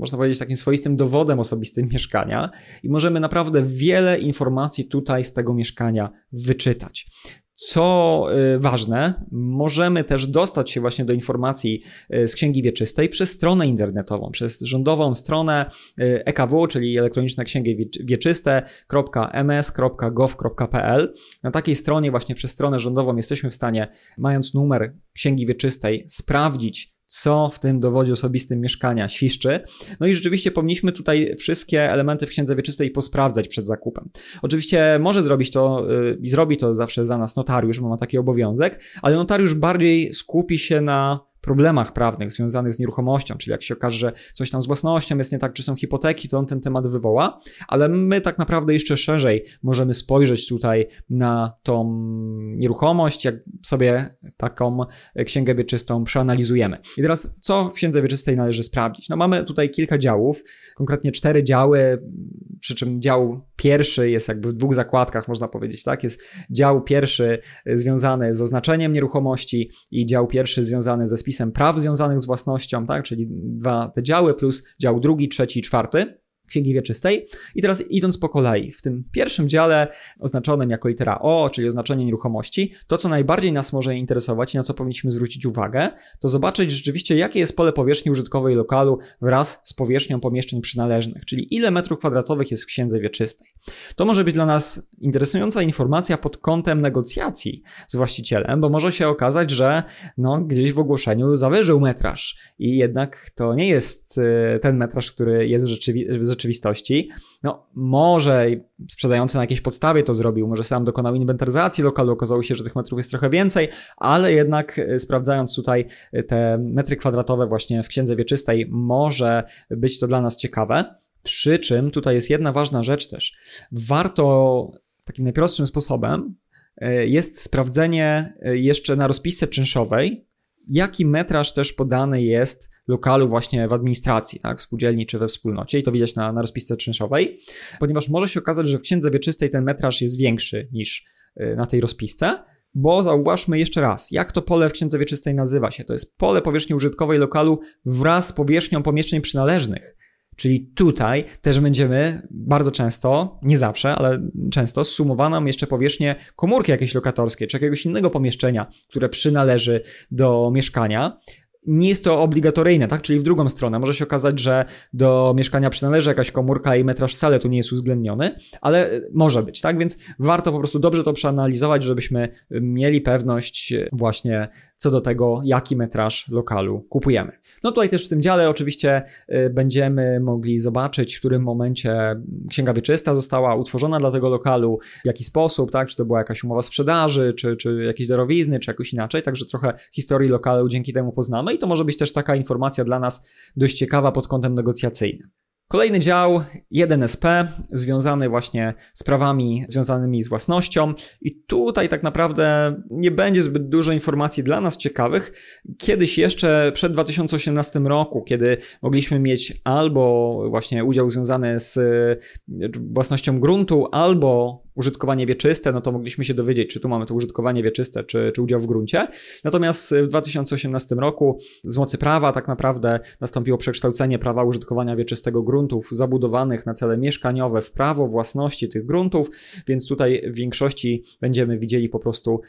można powiedzieć, takim swoistym dowodem osobistym mieszkania i możemy naprawdę wiele informacji tutaj z tego mieszkania wyczytać. Co y, ważne, możemy też dostać się właśnie do informacji y, z Księgi Wieczystej przez stronę internetową, przez rządową stronę y, EKW, czyli elektroniczne księgi wieczyste.ms.gov.pl. Na takiej stronie, właśnie przez stronę rządową, jesteśmy w stanie, mając numer Księgi Wieczystej, sprawdzić, co w tym dowodzie osobistym mieszkania świszczy. No i rzeczywiście powinniśmy tutaj wszystkie elementy w Księdze Wieczystej posprawdzać przed zakupem. Oczywiście może zrobić to y, i zrobi to zawsze za nas notariusz, bo ma taki obowiązek, ale notariusz bardziej skupi się na problemach prawnych związanych z nieruchomością, czyli jak się okaże, że coś tam z własnością jest nie tak, czy są hipoteki, to on ten temat wywoła, ale my tak naprawdę jeszcze szerzej możemy spojrzeć tutaj na tą nieruchomość, jak sobie taką księgę wieczystą przeanalizujemy. I teraz, co w księdze wieczystej należy sprawdzić? No mamy tutaj kilka działów, konkretnie cztery działy, przy czym dział pierwszy jest jakby w dwóch zakładkach, można powiedzieć, tak? Jest dział pierwszy związany z oznaczeniem nieruchomości i dział pierwszy związany ze spisem przepisem praw związanych z własnością, tak, czyli dwa te działy plus dział drugi, trzeci i czwarty. Księgi Wieczystej. I teraz idąc po kolei, w tym pierwszym dziale oznaczonym jako litera O, czyli oznaczenie nieruchomości, to co najbardziej nas może interesować i na co powinniśmy zwrócić uwagę, to zobaczyć rzeczywiście jakie jest pole powierzchni użytkowej lokalu wraz z powierzchnią pomieszczeń przynależnych, czyli ile metrów kwadratowych jest w Księdze Wieczystej. To może być dla nas interesująca informacja pod kątem negocjacji z właścicielem, bo może się okazać, że no, gdzieś w ogłoszeniu zawyżył metraż i jednak to nie jest y, ten metraż, który jest w rzeczywistości rzeczywistości. No, może sprzedający na jakiejś podstawie to zrobił, może sam dokonał inwentaryzacji lokalu, okazało się, że tych metrów jest trochę więcej, ale jednak e, sprawdzając tutaj e, te metry kwadratowe właśnie w księdze wieczystej, może być to dla nas ciekawe. Przy czym tutaj jest jedna ważna rzecz też. Warto takim najprostszym sposobem e, jest sprawdzenie jeszcze na rozpisce czynszowej, jaki metraż też podany jest lokalu właśnie w administracji, tak, w spółdzielni czy we wspólnocie i to widać na, na rozpisce czynszowej, ponieważ może się okazać, że w księdze wieczystej ten metraż jest większy niż y, na tej rozpisce, bo zauważmy jeszcze raz, jak to pole w księdze wieczystej nazywa się. To jest pole powierzchni użytkowej lokalu wraz z powierzchnią pomieszczeń przynależnych. Czyli tutaj też będziemy bardzo często, nie zawsze, ale często sumowaną jeszcze powierzchnię komórki jakiejś lokatorskie czy jakiegoś innego pomieszczenia, które przynależy do mieszkania nie jest to obligatoryjne, tak? Czyli w drugą stronę może się okazać, że do mieszkania przynależy jakaś komórka i metraż wcale tu nie jest uwzględniony, ale e, może być, tak? Więc warto po prostu dobrze to przeanalizować, żebyśmy e, mieli pewność e, właśnie co do tego, jaki metraż lokalu kupujemy. No tutaj też w tym dziale oczywiście będziemy mogli zobaczyć, w którym momencie księga wieczysta została utworzona dla tego lokalu, w jaki sposób, tak? Czy to była jakaś umowa sprzedaży, czy, czy jakieś darowizny, czy jakoś inaczej, także trochę historii lokalu dzięki temu poznamy. No i to może być też taka informacja dla nas dość ciekawa pod kątem negocjacyjnym. Kolejny dział 1SP, związany właśnie z prawami związanymi z własnością, i tutaj tak naprawdę nie będzie zbyt dużo informacji dla nas ciekawych. Kiedyś jeszcze przed 2018 roku, kiedy mogliśmy mieć albo właśnie udział związany z własnością gruntu, albo użytkowanie wieczyste, no to mogliśmy się dowiedzieć, czy tu mamy to użytkowanie wieczyste, czy, czy udział w gruncie. Natomiast y, w 2018 roku z mocy prawa tak naprawdę nastąpiło przekształcenie prawa użytkowania wieczystego gruntów zabudowanych na cele mieszkaniowe w prawo własności tych gruntów, więc tutaj w większości będziemy widzieli po prostu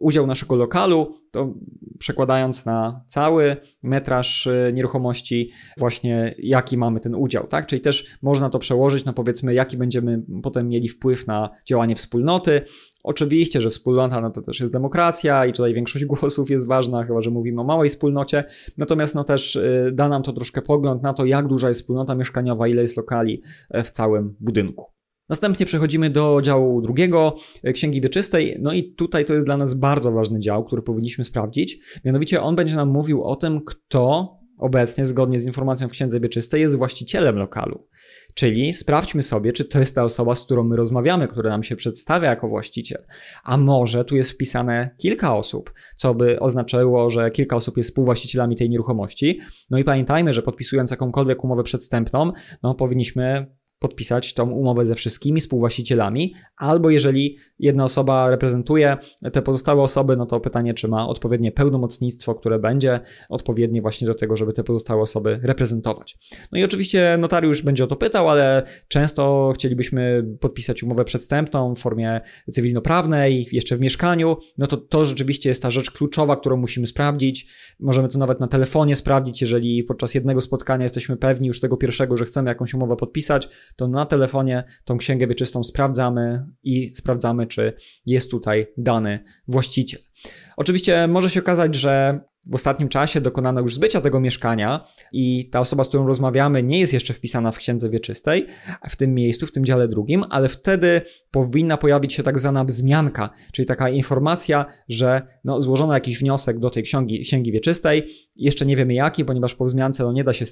udział naszego lokalu, to przekładając na cały metraż y, nieruchomości, właśnie jaki mamy ten udział, tak? Czyli też można to przełożyć na powiedzmy, jaki będziemy potem mieli wpływ na działanie wspólnoty. Oczywiście, że wspólnota no to też jest demokracja i tutaj większość głosów jest ważna, chyba że mówimy o małej wspólnocie. Natomiast no też y, da nam to troszkę pogląd na to, jak duża jest wspólnota mieszkaniowa, ile jest lokali e, w całym budynku. Następnie przechodzimy do działu drugiego, e, Księgi Wieczystej. No i tutaj to jest dla nas bardzo ważny dział, który powinniśmy sprawdzić. Mianowicie on będzie nam mówił o tym, kto obecnie, zgodnie z informacją w Księdze Wieczystej, jest właścicielem lokalu. Czyli sprawdźmy sobie, czy to jest ta osoba, z którą my rozmawiamy, która nam się przedstawia jako właściciel. A może tu jest wpisane kilka osób, co by oznaczało, że kilka osób jest współwłaścicielami tej nieruchomości. No i pamiętajmy, że podpisując jakąkolwiek umowę przedstępną, no powinniśmy podpisać tą umowę ze wszystkimi współwłaścicielami, albo jeżeli jedna osoba reprezentuje te pozostałe osoby, no to pytanie, czy ma odpowiednie pełnomocnictwo, które będzie odpowiednie właśnie do tego, żeby te pozostałe osoby reprezentować. No i oczywiście notariusz będzie o to pytał, ale często chcielibyśmy podpisać umowę przedstępną w formie cywilnoprawnej, jeszcze w mieszkaniu, no to to rzeczywiście jest ta rzecz kluczowa, którą musimy sprawdzić. Możemy to nawet na telefonie sprawdzić, jeżeli podczas jednego spotkania jesteśmy pewni już tego pierwszego, że chcemy jakąś umowę podpisać, to na telefonie tą księgę wieczystą sprawdzamy i sprawdzamy, czy jest tutaj dany właściciel. Oczywiście może się okazać, że w ostatnim czasie dokonano już zbycia tego mieszkania i ta osoba, z którą rozmawiamy, nie jest jeszcze wpisana w księdze wieczystej, w tym miejscu, w tym dziale drugim, ale wtedy powinna pojawić się tak zwana wzmianka, czyli taka informacja, że no, złożono jakiś wniosek do tej księgi, księgi wieczystej, jeszcze nie wiemy jaki, ponieważ po wzmiance no, nie da się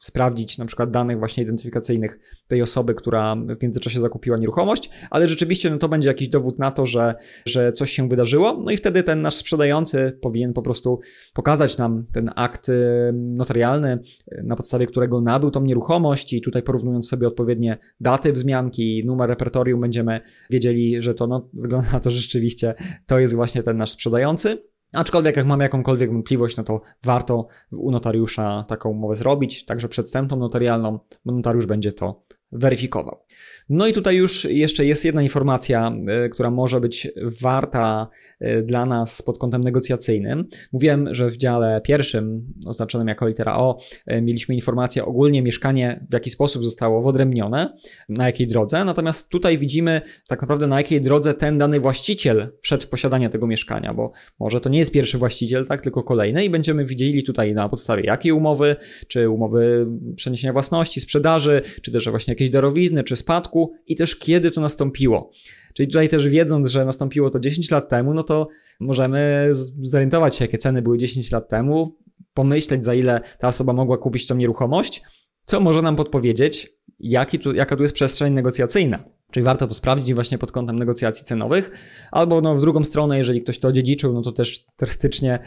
sprawdzić na przykład danych właśnie identyfikacyjnych tej osoby, która w międzyczasie zakupiła nieruchomość, ale rzeczywiście no, to będzie jakiś dowód na to, że, że coś się wydarzyło. No i wtedy ten nasz sprzedający powinien po prostu pokazać nam ten akt notarialny, na podstawie którego nabył tą nieruchomość i tutaj porównując sobie odpowiednie daty wzmianki i numer repertorium będziemy wiedzieli, że to no, wygląda na to, że rzeczywiście to jest właśnie ten nasz sprzedający. Aczkolwiek jak mam jakąkolwiek wątpliwość, no to warto u notariusza taką umowę zrobić, także przedstępną notarialną, bo notariusz będzie to weryfikował. No i tutaj już jeszcze jest jedna informacja, e, która może być warta e, dla nas pod kątem negocjacyjnym. Mówiłem, że w dziale pierwszym, oznaczonym jako litera O, e, mieliśmy informację ogólnie mieszkanie, w jaki sposób zostało wyodrębnione, na jakiej drodze. Natomiast tutaj widzimy tak naprawdę na jakiej drodze ten dany właściciel wszedł w posiadanie tego mieszkania, bo może to nie jest pierwszy właściciel, tak, tylko kolejny i będziemy widzieli tutaj na podstawie jakiej umowy, czy umowy przeniesienia własności, sprzedaży, czy też właśnie jakiejś darowizny, czy spadku, i też kiedy to nastąpiło. Czyli tutaj też wiedząc, że nastąpiło to 10 lat temu, no to możemy zorientować się, jakie ceny były 10 lat temu, pomyśleć, za ile ta osoba mogła kupić tą nieruchomość, co może nam podpowiedzieć, jaki tu, jaka tu jest przestrzeń negocjacyjna. Czyli warto to sprawdzić właśnie pod kątem negocjacji cenowych, albo no, w drugą stronę, jeżeli ktoś to dziedziczył, no to też teoretycznie,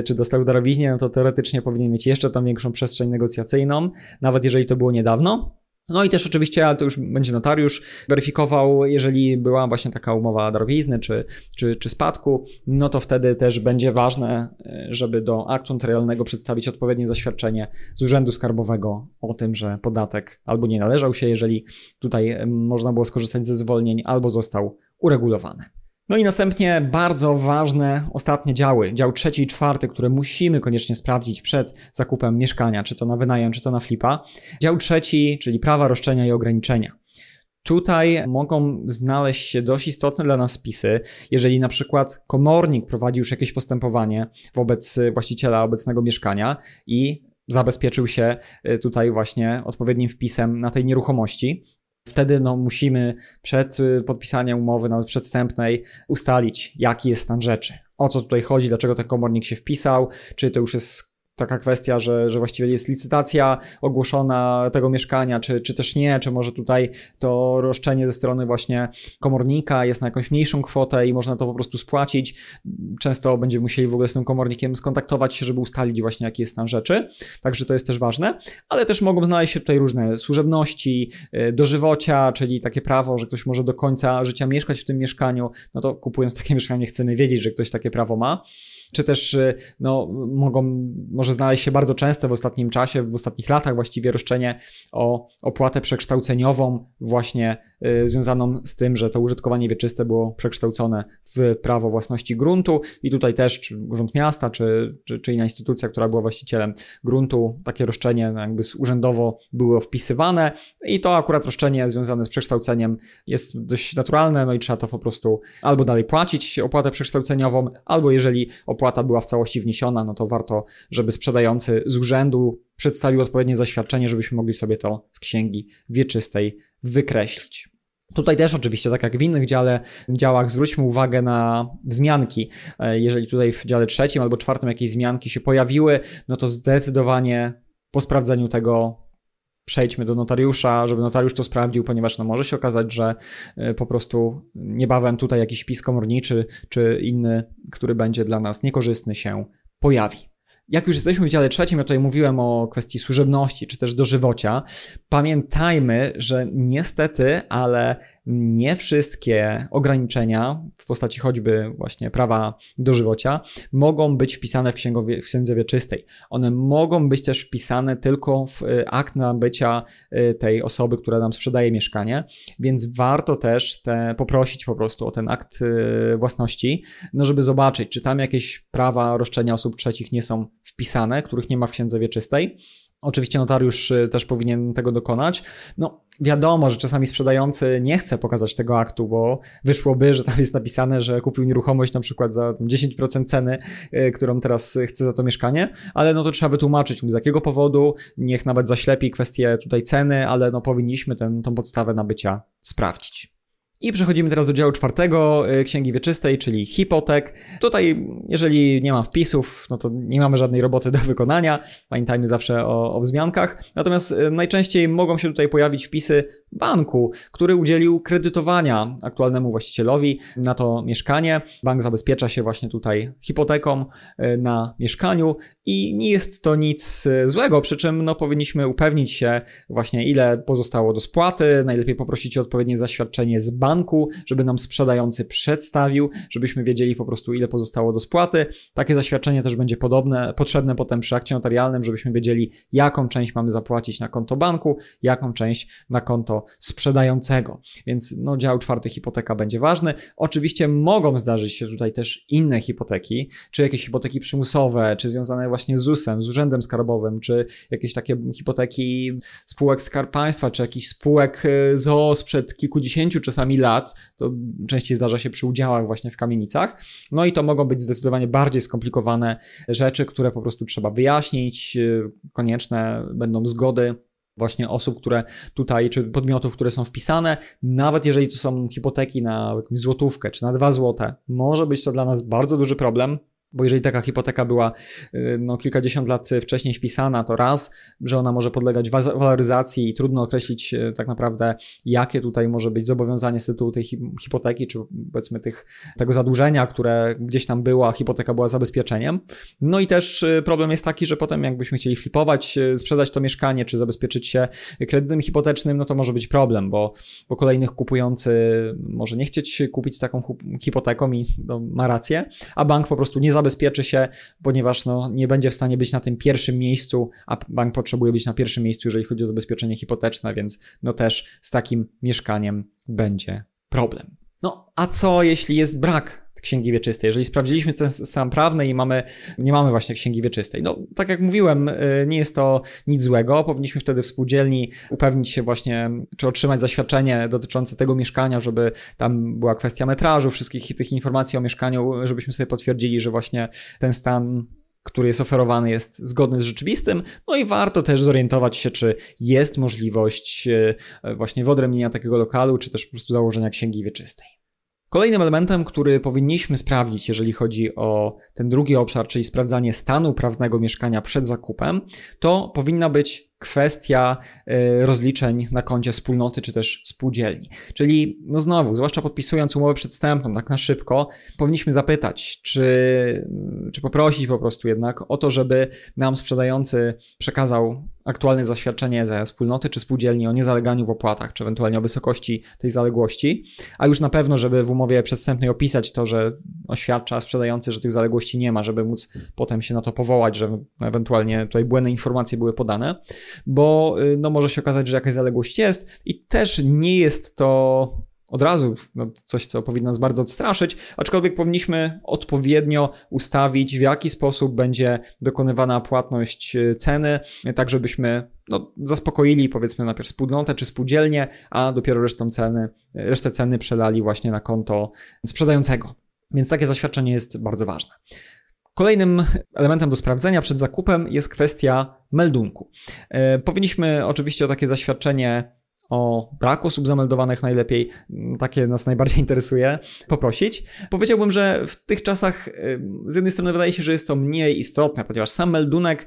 y, czy dostał darowiznę, no to teoretycznie powinien mieć jeszcze tam większą przestrzeń negocjacyjną, nawet jeżeli to było niedawno. No i też oczywiście, ale to już będzie notariusz weryfikował, jeżeli była właśnie taka umowa darowizny czy, czy, czy spadku, no to wtedy też będzie ważne, e, żeby do aktu notarialnego przedstawić odpowiednie zaświadczenie z Urzędu Skarbowego o tym, że podatek albo nie należał się, jeżeli tutaj e, można było skorzystać ze zwolnień, albo został uregulowany. No i następnie bardzo ważne ostatnie działy, dział trzeci i czwarty, które musimy koniecznie sprawdzić przed zakupem mieszkania, czy to na wynajem, czy to na flipa. Dział trzeci, czyli prawa roszczenia i ograniczenia. Tutaj mogą znaleźć się dość istotne dla nas spisy. Jeżeli na przykład komornik prowadzi już jakieś postępowanie wobec właściciela obecnego mieszkania i zabezpieczył się y, tutaj właśnie odpowiednim wpisem na tej nieruchomości, Wtedy no, musimy przed y, podpisaniem umowy, nawet przedstępnej, ustalić, jaki jest stan rzeczy. O co tutaj chodzi, dlaczego ten komornik się wpisał, czy to już jest taka kwestia, że, że właściwie jest licytacja ogłoszona tego mieszkania, czy, czy też nie, czy może tutaj to roszczenie ze strony właśnie komornika jest na jakąś mniejszą kwotę i można to po prostu spłacić. Często będziemy musieli w ogóle z tym komornikiem skontaktować się, żeby ustalić właśnie jaki jest stan rzeczy, także to jest też ważne, ale też mogą znaleźć się tutaj różne służebności, y, dożywocia, czyli takie prawo, że ktoś może do końca życia mieszkać w tym mieszkaniu, no to kupując takie mieszkanie chcemy wiedzieć, że ktoś takie prawo ma czy też y, no, mogą, może znaleźć się bardzo częste w ostatnim czasie, w ostatnich latach właściwie roszczenie o opłatę przekształceniową właśnie y, związaną z tym, że to użytkowanie wieczyste było przekształcone w prawo własności gruntu i tutaj też czy Urząd Miasta, czy, czy, czy inna instytucja, która była właścicielem gruntu, takie roszczenie no, jakby urzędowo było wpisywane i to akurat roszczenie związane z przekształceniem jest dość naturalne, no i trzeba to po prostu albo dalej płacić opłatę przekształceniową, albo jeżeli opłata była w całości wniesiona, no to warto, żeby sprzedający z urzędu przedstawił odpowiednie zaświadczenie, żebyśmy mogli sobie to z księgi wieczystej wykreślić. Tutaj też oczywiście, tak jak w innych dziale, działach, zwróćmy uwagę na wzmianki. E, jeżeli tutaj w dziale trzecim albo czwartym jakieś zmianki się pojawiły, no to zdecydowanie po sprawdzeniu tego przejdźmy do notariusza, żeby notariusz to sprawdził, ponieważ no, może się okazać, że e, po prostu niebawem tutaj jakiś pis komorniczy czy inny, który będzie dla nas niekorzystny się pojawi. Jak już jesteśmy w dziale trzecim, ja tutaj mówiłem o kwestii służebności czy też dożywocia. Pamiętajmy, że niestety, ale nie wszystkie ograniczenia w postaci choćby właśnie prawa dożywocia mogą być wpisane w, księgowie, w księdze wieczystej. One mogą być też wpisane tylko w y, akt nabycia y, tej osoby, która nam sprzedaje mieszkanie, więc warto też te, poprosić po prostu o ten akt y, własności, no żeby zobaczyć, czy tam jakieś prawa roszczenia osób trzecich nie są wpisane, których nie ma w księdze wieczystej. Oczywiście notariusz y, też powinien tego dokonać. No, wiadomo, że czasami sprzedający nie chce pokazać tego aktu, bo wyszłoby, że tam jest napisane, że kupił nieruchomość na przykład za 10% ceny, y, którą teraz chce za to mieszkanie, ale no to trzeba wytłumaczyć mu z jakiego powodu, niech nawet zaślepi kwestię tutaj ceny, ale no powinniśmy tę podstawę nabycia sprawdzić. I przechodzimy teraz do działu czwartego y, Księgi Wieczystej, czyli hipotek. Tutaj, jeżeli nie ma wpisów, no to nie mamy żadnej roboty do wykonania. Pamiętajmy zawsze o, o wzmiankach. Natomiast y, najczęściej mogą się tutaj pojawić wpisy banku, który udzielił kredytowania aktualnemu właścicielowi na to mieszkanie. Bank zabezpiecza się właśnie tutaj hipoteką y, na mieszkaniu i nie jest to nic złego, przy czym no, powinniśmy upewnić się właśnie ile pozostało do spłaty, najlepiej poprosić o odpowiednie zaświadczenie z banku, banku, żeby nam sprzedający przedstawił, żebyśmy wiedzieli po prostu, ile pozostało do spłaty. Takie zaświadczenie też będzie podobne, potrzebne potem przy akcie notarialnym, żebyśmy wiedzieli, jaką część mamy zapłacić na konto banku, jaką część na konto sprzedającego. Więc no, dział czwarty hipoteka będzie ważny. Oczywiście mogą zdarzyć się tutaj też inne hipoteki, czy jakieś hipoteki przymusowe, czy związane właśnie z ZUS-em, z Urzędem Skarbowym, czy jakieś takie hipoteki spółek Skarb Państwa, czy jakichś spółek y, ZOO sprzed kilkudziesięciu, czasami lat, to częściej zdarza się przy udziałach właśnie w kamienicach. No i to mogą być zdecydowanie bardziej skomplikowane rzeczy, które po prostu trzeba wyjaśnić, y, konieczne będą zgody właśnie osób, które tutaj, czy podmiotów, które są wpisane, nawet jeżeli to są hipoteki na jakąś złotówkę czy na dwa złote, może być to dla nas bardzo duży problem, bo jeżeli taka hipoteka była y, no, kilkadziesiąt lat wcześniej wpisana, to raz, że ona może podlegać waloryzacji i trudno określić y, tak naprawdę, jakie tutaj może być zobowiązanie z tytułu tej hipoteki, czy powiedzmy tych, tego zadłużenia, które gdzieś tam było, a hipoteka była zabezpieczeniem. No i też y, problem jest taki, że potem jakbyśmy chcieli flipować, sprzedać to mieszkanie, czy zabezpieczyć się kredytem hipotecznym, no to może być problem, bo, bo kolejnych kupujący może nie chcieć kupić z taką hipoteką i no, ma rację, a bank po prostu nie zabezpieczy się, ponieważ no, nie będzie w stanie być na tym pierwszym miejscu, a bank potrzebuje być na pierwszym miejscu, jeżeli chodzi o zabezpieczenie hipoteczne, więc no też z takim mieszkaniem będzie problem. No a co jeśli jest brak księgi wieczystej. Jeżeli sprawdziliśmy ten stan prawny i mamy, nie mamy właśnie księgi wieczystej, no tak jak mówiłem, y, nie jest to nic złego. Powinniśmy wtedy w spółdzielni upewnić się właśnie, czy otrzymać zaświadczenie dotyczące tego mieszkania, żeby tam była kwestia metrażu, wszystkich tych informacji o mieszkaniu, żebyśmy sobie potwierdzili, że właśnie ten stan który jest oferowany, jest zgodny z rzeczywistym. No i warto też zorientować się, czy jest możliwość y, właśnie wyodrębnienia takiego lokalu, czy też po prostu założenia księgi wieczystej. Kolejnym elementem, który powinniśmy sprawdzić, jeżeli chodzi o ten drugi obszar, czyli sprawdzanie stanu prawnego mieszkania przed zakupem, to powinna być kwestia y, rozliczeń na koncie wspólnoty czy też spółdzielni. Czyli, no znowu, zwłaszcza podpisując umowę przedstępną tak na szybko, powinniśmy zapytać, czy, czy poprosić po prostu jednak o to, żeby nam sprzedający przekazał aktualne zaświadczenie ze wspólnoty czy spółdzielni o niezaleganiu w opłatach, czy ewentualnie o wysokości tej zaległości, a już na pewno, żeby w umowie przedstępnej opisać to, że oświadcza sprzedający, że tych zaległości nie ma, żeby móc potem się na to powołać, że ewentualnie tutaj błędne informacje były podane bo y, no, może się okazać, że jakaś zaległość jest i też nie jest to od razu no, coś, co powinno nas bardzo odstraszyć, aczkolwiek powinniśmy odpowiednio ustawić, w jaki sposób będzie dokonywana płatność y, ceny, tak żebyśmy no, zaspokoili powiedzmy najpierw spódnotę czy spółdzielnię, a dopiero resztą ceny, resztę ceny przelali właśnie na konto sprzedającego. Więc takie zaświadczenie jest bardzo ważne. Kolejnym elementem do sprawdzenia przed zakupem jest kwestia meldunku. E, powinniśmy oczywiście o takie zaświadczenie o braku osób zameldowanych najlepiej, takie nas najbardziej interesuje, poprosić. Powiedziałbym, że w tych czasach e, z jednej strony wydaje się, że jest to mniej istotne, ponieważ sam meldunek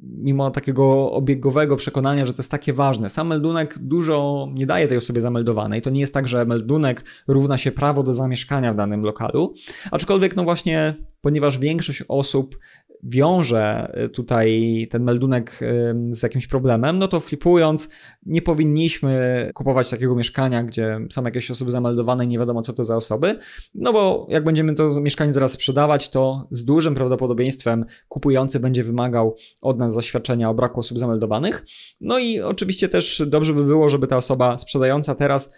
mimo takiego obiegowego przekonania, że to jest takie ważne. Sam meldunek dużo nie daje tej osobie zameldowanej. To nie jest tak, że meldunek równa się prawo do zamieszkania w danym lokalu. Aczkolwiek, no właśnie, ponieważ większość osób wiąże e, tutaj ten meldunek e, z jakimś problemem, no to flipując, nie powinniśmy kupować takiego mieszkania, gdzie są jakieś osoby zameldowane i nie wiadomo, co to za osoby, no bo jak będziemy to mieszkanie zaraz sprzedawać, to z dużym prawdopodobieństwem kupujący będzie wymagał od nas zaświadczenia o braku osób zameldowanych. No i oczywiście też dobrze by było, żeby ta osoba sprzedająca teraz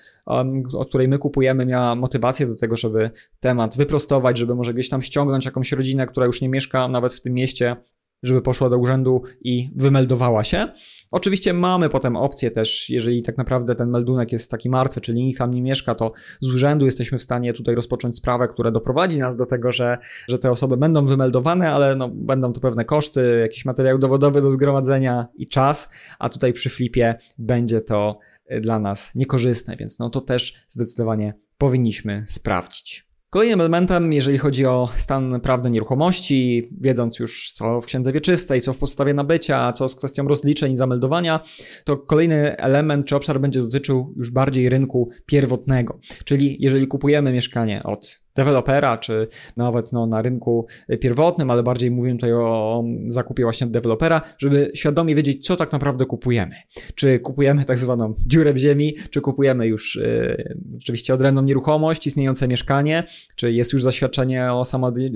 od której my kupujemy, miała motywację do tego, żeby temat wyprostować, żeby może gdzieś tam ściągnąć jakąś rodzinę, która już nie mieszka nawet w tym mieście, żeby poszła do urzędu i wymeldowała się. Oczywiście mamy potem opcję też, jeżeli tak naprawdę ten meldunek jest taki martwy, czyli nikt tam nie mieszka, to z urzędu jesteśmy w stanie tutaj rozpocząć sprawę, która doprowadzi nas do tego, że, że te osoby będą wymeldowane, ale no, będą to pewne koszty, jakiś materiał dowodowy do zgromadzenia i czas, a tutaj przy flipie będzie to E, dla nas niekorzystne, więc no to też zdecydowanie powinniśmy sprawdzić. Kolejnym elementem, jeżeli chodzi o stan prawny nieruchomości, wiedząc już co w księdze wieczystej, co w podstawie nabycia, co z kwestią rozliczeń i zameldowania, to kolejny element czy obszar będzie dotyczył już bardziej rynku pierwotnego. Czyli jeżeli kupujemy mieszkanie od dewelopera, czy nawet no, na rynku pierwotnym, ale bardziej mówimy tutaj o zakupie właśnie dewelopera, żeby świadomie wiedzieć, co tak naprawdę kupujemy. Czy kupujemy tak zwaną dziurę w ziemi, czy kupujemy już y, oczywiście odrębną nieruchomość, istniejące mieszkanie, czy jest już zaświadczenie o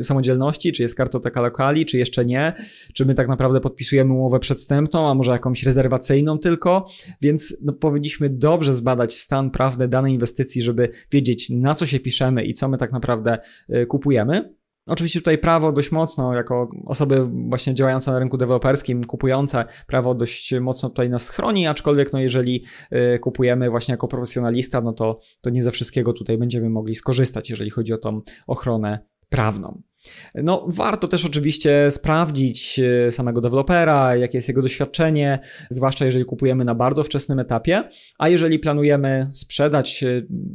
samodzielności, czy jest kartoteka lokali, czy jeszcze nie, czy my tak naprawdę podpisujemy umowę przedstępną, a może jakąś rezerwacyjną tylko, więc no, powinniśmy dobrze zbadać stan prawny danej inwestycji, żeby wiedzieć, na co się piszemy i co my tak naprawdę naprawdę y, kupujemy. Oczywiście tutaj prawo dość mocno, jako osoby właśnie działające na rynku deweloperskim, kupujące, prawo dość mocno tutaj nas chroni, aczkolwiek no jeżeli y, kupujemy właśnie jako profesjonalista, no to, to nie ze wszystkiego tutaj będziemy mogli skorzystać, jeżeli chodzi o tą ochronę prawną. No, warto też oczywiście sprawdzić y, samego dewelopera, jakie jest jego doświadczenie, zwłaszcza jeżeli kupujemy na bardzo wczesnym etapie, a jeżeli planujemy sprzedać,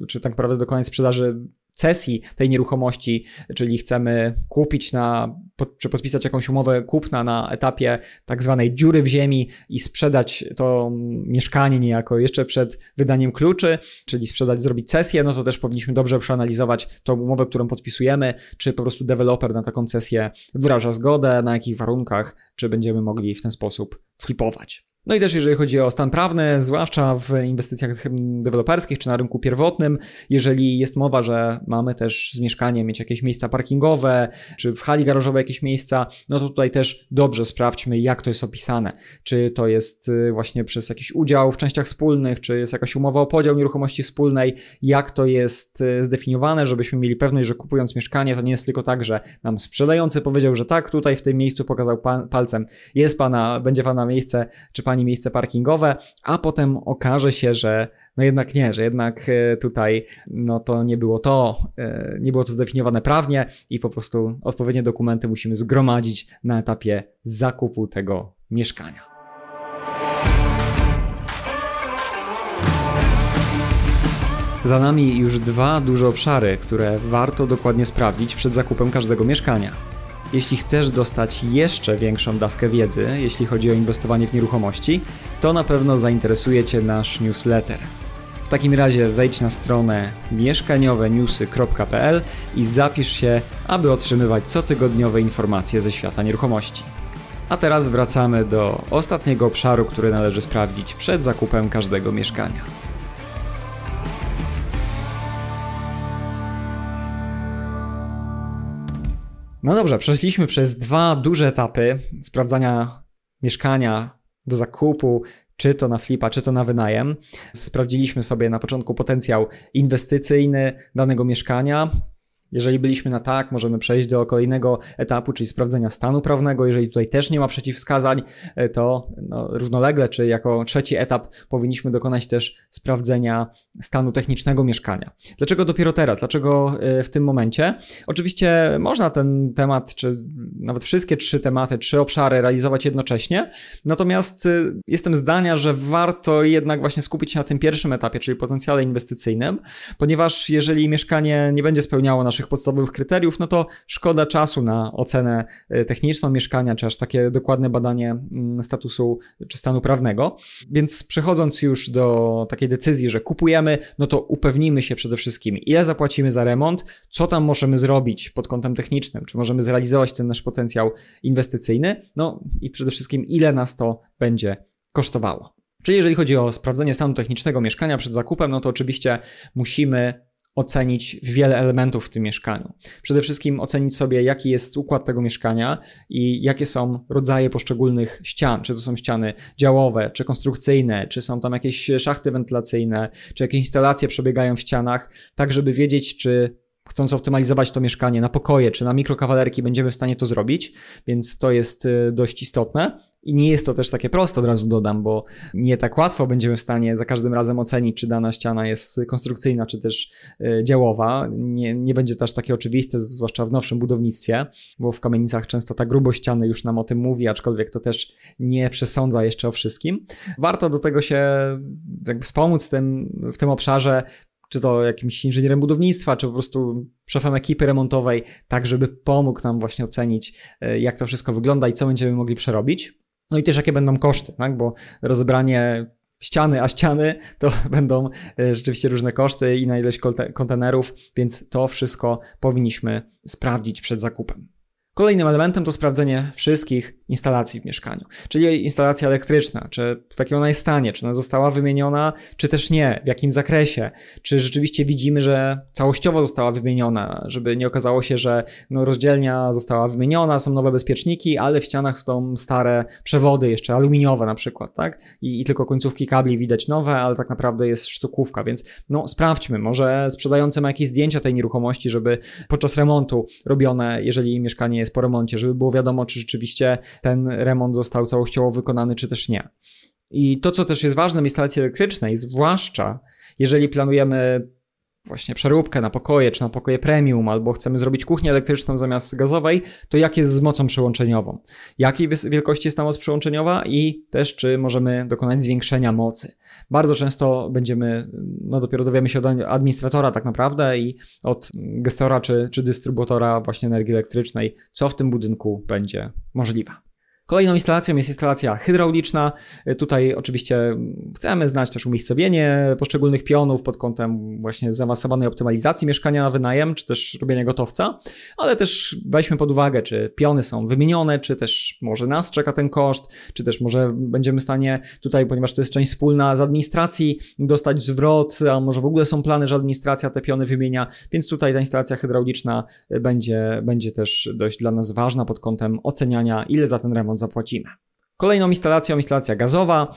czy tak naprawdę do końca sprzedaży cesji tej nieruchomości, czyli chcemy kupić na, czy podpisać jakąś umowę kupna na etapie tak zwanej dziury w ziemi i sprzedać to mieszkanie niejako jeszcze przed wydaniem kluczy, czyli sprzedać, zrobić cesję, no to też powinniśmy dobrze przeanalizować tą umowę, którą podpisujemy, czy po prostu deweloper na taką cesję wyraża zgodę, na jakich warunkach, czy będziemy mogli w ten sposób flipować. No i też jeżeli chodzi o stan prawny, zwłaszcza w inwestycjach deweloperskich czy na rynku pierwotnym, jeżeli jest mowa, że mamy też z mieszkaniem mieć jakieś miejsca parkingowe, czy w hali garażowej jakieś miejsca, no to tutaj też dobrze sprawdźmy, jak to jest opisane. Czy to jest y, właśnie przez jakiś udział w częściach wspólnych, czy jest jakaś umowa o podział nieruchomości wspólnej, jak to jest y, zdefiniowane, żebyśmy mieli pewność, że kupując mieszkanie, to nie jest tylko tak, że nam sprzedający powiedział, że tak, tutaj w tym miejscu pokazał palcem, jest pana, będzie pana miejsce, czy pani pani miejsce parkingowe, a potem okaże się, że no jednak nie, że jednak e, tutaj no to nie było to, e, nie było to zdefiniowane prawnie i po prostu odpowiednie dokumenty musimy zgromadzić na etapie zakupu tego mieszkania. Za nami już dwa duże obszary, które warto dokładnie sprawdzić przed zakupem każdego mieszkania. Jeśli chcesz dostać jeszcze większą dawkę wiedzy, jeśli chodzi o inwestowanie w nieruchomości, to na pewno zainteresuje Cię nasz newsletter. W takim razie wejdź na stronę mieszkaniowenewsy.pl i zapisz się, aby otrzymywać cotygodniowe informacje ze świata nieruchomości. A teraz wracamy do ostatniego obszaru, który należy sprawdzić przed zakupem każdego mieszkania. No dobrze, przeszliśmy przez dwa duże etapy sprawdzania mieszkania do zakupu, czy to na flipa, czy to na wynajem. Sprawdziliśmy sobie na początku potencjał inwestycyjny danego mieszkania, jeżeli byliśmy na tak, możemy przejść do kolejnego etapu, czyli sprawdzenia stanu prawnego. Jeżeli tutaj też nie ma przeciwwskazań, e, to no, równolegle, czy jako trzeci etap, powinniśmy dokonać też sprawdzenia stanu technicznego mieszkania. Dlaczego dopiero teraz? Dlaczego e, w tym momencie? Oczywiście można ten temat, czy nawet wszystkie trzy tematy, trzy obszary realizować jednocześnie, natomiast e, jestem zdania, że warto jednak właśnie skupić się na tym pierwszym etapie, czyli potencjale inwestycyjnym, ponieważ jeżeli mieszkanie nie będzie spełniało naszych naszych podstawowych kryteriów, no to szkoda czasu na ocenę e, techniczną mieszkania, czy aż takie dokładne badanie mm, statusu czy stanu prawnego. Więc przechodząc już do takiej decyzji, że kupujemy, no to upewnimy się przede wszystkim, ile zapłacimy za remont, co tam możemy zrobić pod kątem technicznym, czy możemy zrealizować ten nasz potencjał inwestycyjny, no i przede wszystkim, ile nas to będzie kosztowało. Czyli jeżeli chodzi o sprawdzenie stanu technicznego mieszkania przed zakupem, no to oczywiście musimy ocenić wiele elementów w tym mieszkaniu. Przede wszystkim ocenić sobie, jaki jest układ tego mieszkania i jakie są rodzaje poszczególnych ścian. Czy to są ściany działowe, czy konstrukcyjne, czy są tam jakieś szachty wentylacyjne, czy jakieś instalacje przebiegają w ścianach, tak żeby wiedzieć, czy chcąc optymalizować to mieszkanie na pokoje czy na mikrokawalerki, będziemy w stanie to zrobić, więc to jest y, dość istotne. I nie jest to też takie proste, od razu dodam, bo nie tak łatwo będziemy w stanie za każdym razem ocenić, czy dana ściana jest konstrukcyjna, czy też y, działowa. Nie, nie będzie to aż takie oczywiste, zwłaszcza w nowszym budownictwie, bo w kamienicach często ta grubość ściany już nam o tym mówi, aczkolwiek to też nie przesądza jeszcze o wszystkim. Warto do tego się jakby wspomóc tym, w tym obszarze, czy to jakimś inżynierem budownictwa, czy po prostu szefem ekipy remontowej, tak żeby pomógł nam właśnie ocenić, e, jak to wszystko wygląda i co będziemy mogli przerobić. No i też jakie będą koszty, tak? bo rozebranie ściany, a ściany to będą e, rzeczywiście różne koszty i na ilość kontenerów, więc to wszystko powinniśmy sprawdzić przed zakupem. Kolejnym elementem to sprawdzenie wszystkich instalacji w mieszkaniu, czyli instalacja elektryczna, czy w jakiej ona jest stanie, czy ona została wymieniona, czy też nie, w jakim zakresie, czy rzeczywiście widzimy, że całościowo została wymieniona, żeby nie okazało się, że no, rozdzielnia została wymieniona, są nowe bezpieczniki, ale w ścianach są stare przewody, jeszcze aluminiowe na przykład, tak? I, i tylko końcówki kabli widać nowe, ale tak naprawdę jest sztukówka, więc no sprawdźmy, może sprzedający ma jakieś zdjęcia tej nieruchomości, żeby podczas remontu robione, jeżeli mieszkanie jest jest po remoncie, żeby było wiadomo, czy rzeczywiście ten remont został całościowo wykonany, czy też nie. I to, co też jest ważne w instalacji elektrycznej, zwłaszcza jeżeli planujemy właśnie przeróbkę na pokoje, czy na pokoje premium, albo chcemy zrobić kuchnię elektryczną zamiast gazowej, to jak jest z mocą przełączeniową? Jakiej wielkości jest ta moc przełączeniowa i też czy możemy dokonać zwiększenia mocy? Bardzo często będziemy, no dopiero dowiemy się od administratora tak naprawdę i od gestora czy, czy dystrybutora właśnie energii elektrycznej, co w tym budynku będzie możliwe. Kolejną instalacją jest instalacja hydrauliczna. E, tutaj oczywiście chcemy znać też umiejscowienie poszczególnych pionów pod kątem właśnie zaawansowanej optymalizacji mieszkania na wynajem, czy też robienia gotowca, ale też weźmy pod uwagę, czy piony są wymienione, czy też może nas czeka ten koszt, czy też może będziemy w stanie tutaj, ponieważ to jest część wspólna z administracji, dostać zwrot, a może w ogóle są plany, że administracja te piony wymienia, więc tutaj ta instalacja hydrauliczna będzie, będzie też dość dla nas ważna pod kątem oceniania, ile za ten remont zapłacimy. Kolejną instalacją instalacja gazowa.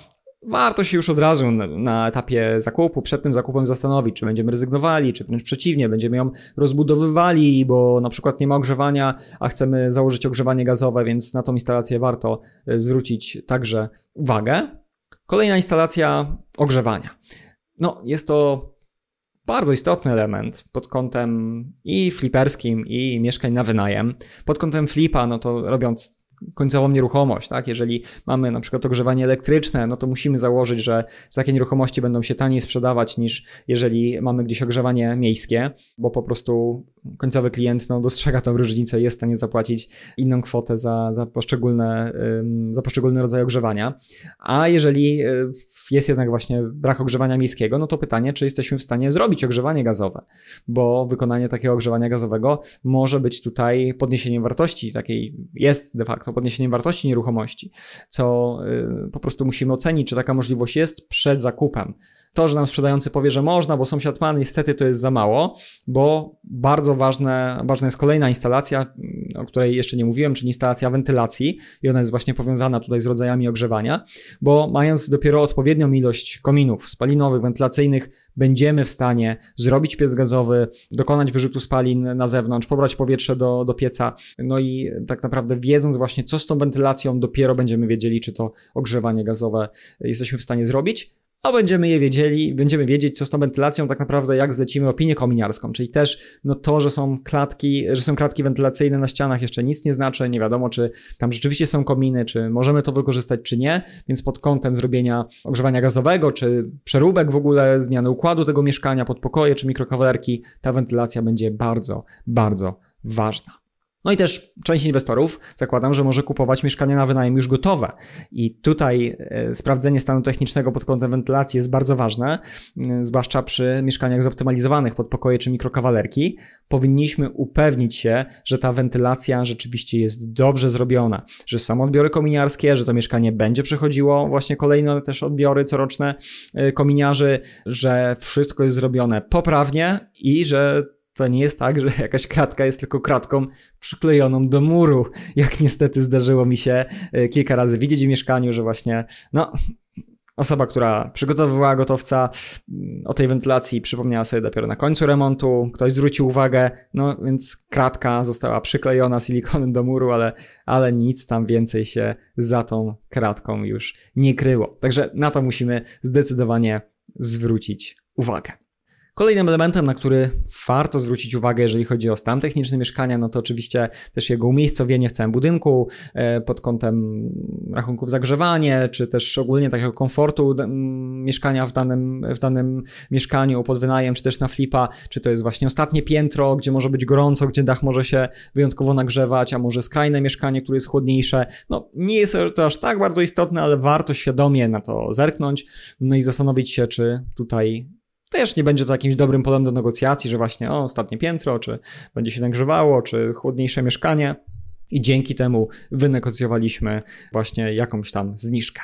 Warto się już od razu na, etapie zakupu, przed tym zakupem zastanowić, czy będziemy rezygnowali, czy wręcz przeciwnie, będziemy ją rozbudowywali, bo na przykład nie ma ogrzewania, a chcemy założyć ogrzewanie gazowe, więc na tą instalację warto e, zwrócić także uwagę. Kolejna instalacja ogrzewania. No, jest to bardzo istotny element pod kątem i fliperskim, i mieszkań na wynajem. Pod kątem flipa, no to robiąc końcową nieruchomość. Tak? Jeżeli mamy na przykład ogrzewanie elektryczne, no to musimy założyć, że takie nieruchomości będą się taniej sprzedawać niż jeżeli mamy gdzieś ogrzewanie miejskie, bo po prostu końcowy klient no, dostrzega tą różnicę, jest w stanie zapłacić inną kwotę za, za, poszczególne, za poszczególny rodzaj ogrzewania. A jeżeli y, jest jednak właśnie brak ogrzewania miejskiego, no to pytanie, czy jesteśmy w stanie zrobić ogrzewanie gazowe, bo wykonanie takiego ogrzewania gazowego może być tutaj podniesieniem wartości takiej, jest de facto podniesieniem wartości nieruchomości, co y, po prostu musimy ocenić, czy taka możliwość jest przed zakupem. To, że nam sprzedający powie, że można, bo sąsiad ma, niestety to jest za mało, bo bardzo ważne, ważna jest kolejna instalacja, mm, o której jeszcze nie mówiłem, czyli instalacja wentylacji i ona jest właśnie powiązana tutaj z rodzajami ogrzewania, bo mając dopiero odpowiednią ilość kominów spalinowych, wentylacyjnych, będziemy w stanie zrobić piec gazowy, dokonać wyrzutu spalin na zewnątrz, pobrać powietrze do, do pieca. No i tak naprawdę wiedząc właśnie, co z tą wentylacją, dopiero będziemy wiedzieli, czy to ogrzewanie gazowe jesteśmy w stanie zrobić a będziemy je wiedzieli, będziemy wiedzieć, co z tą wentylacją tak naprawdę, jak zlecimy opinię kominiarską, czyli też no to, że są klatki, że są klatki wentylacyjne na ścianach jeszcze nic nie znaczy, nie wiadomo, czy tam rzeczywiście są kominy, czy możemy to wykorzystać, czy nie, więc pod kątem zrobienia ogrzewania gazowego, czy przeróbek w ogóle, zmiany układu tego mieszkania pod pokoje, czy mikrokawalerki, ta wentylacja będzie bardzo, bardzo ważna. No i też część inwestorów zakładam, że może kupować mieszkania na wynajem już gotowe. I tutaj e, sprawdzenie stanu technicznego pod kątem wentylacji jest bardzo ważne, e, zwłaszcza przy mieszkaniach zoptymalizowanych pod pokoje czy mikrokawalerki. Powinniśmy upewnić się, że ta wentylacja rzeczywiście jest dobrze zrobiona, że są odbiory kominiarskie, że to mieszkanie będzie przechodziło właśnie kolejne też odbiory coroczne e, kominiarzy, że wszystko jest zrobione poprawnie i że to nie jest tak, że jakaś kratka jest tylko kratką przyklejoną do muru, jak niestety zdarzyło mi się e, kilka razy widzieć w mieszkaniu, że właśnie, no, Osoba, która przygotowywała gotowca mm, o tej wentylacji, przypomniała sobie dopiero na końcu remontu, ktoś zwrócił uwagę, no więc kratka została przyklejona silikonem do muru, ale, ale nic tam więcej się za tą kratką już nie kryło. Także na to musimy zdecydowanie zwrócić uwagę. Kolejnym elementem, na który warto zwrócić uwagę, jeżeli chodzi o stan techniczny mieszkania, no to oczywiście też jego umiejscowienie w całym budynku e, pod kątem rachunków zagrzewanie, czy też ogólnie takiego komfortu mieszkania w danym, w danym mieszkaniu pod wynajem, czy też na flipa, czy to jest właśnie ostatnie piętro, gdzie może być gorąco, gdzie dach może się wyjątkowo nagrzewać, a może skrajne mieszkanie, które jest chłodniejsze. No nie jest to aż tak bardzo istotne, ale warto świadomie na to zerknąć, no i zastanowić się, czy tutaj też nie będzie to jakimś dobrym polem do negocjacji, że właśnie o, ostatnie piętro, czy będzie się nagrzewało, czy chłodniejsze mieszkanie. I dzięki temu wynegocjowaliśmy właśnie jakąś tam zniżkę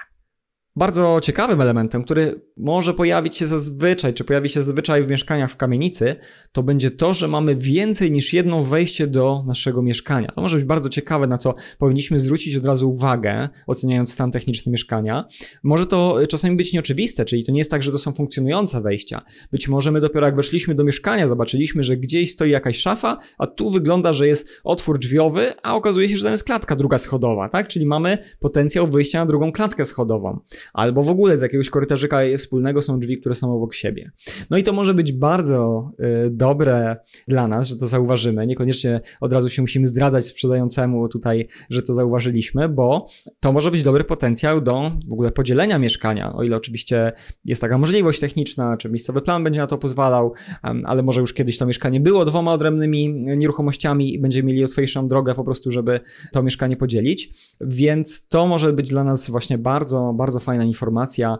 bardzo ciekawym elementem, który może pojawić się zazwyczaj, czy pojawi się zazwyczaj w mieszkaniach w kamienicy, to będzie to, że mamy więcej niż jedno wejście do naszego mieszkania. To może być bardzo ciekawe, na co powinniśmy zwrócić od razu uwagę, oceniając stan techniczny mieszkania. Może to czasami być nieoczywiste, czyli to nie jest tak, że to są funkcjonujące wejścia. Być może my dopiero jak weszliśmy do mieszkania, zobaczyliśmy, że gdzieś stoi jakaś szafa, a tu wygląda, że jest otwór drzwiowy, a okazuje się, że tam jest klatka druga schodowa, tak? Czyli mamy potencjał wyjścia na drugą klatkę schodową albo w ogóle z jakiegoś korytarzyka wspólnego są drzwi, które są obok siebie. No i to może być bardzo y, dobre dla nas, że to zauważymy. Niekoniecznie od razu się musimy zdradzać sprzedającemu tutaj, że to zauważyliśmy, bo to może być dobry potencjał do w ogóle podzielenia mieszkania, o ile oczywiście jest taka możliwość techniczna, czy miejscowy plan będzie na to pozwalał, um, ale może już kiedyś to mieszkanie było dwoma odrębnymi e, nieruchomościami i będziemy mieli łatwiejszą drogę po prostu, żeby to mieszkanie podzielić. Więc to może być dla nas właśnie bardzo, bardzo fajne fajna informacja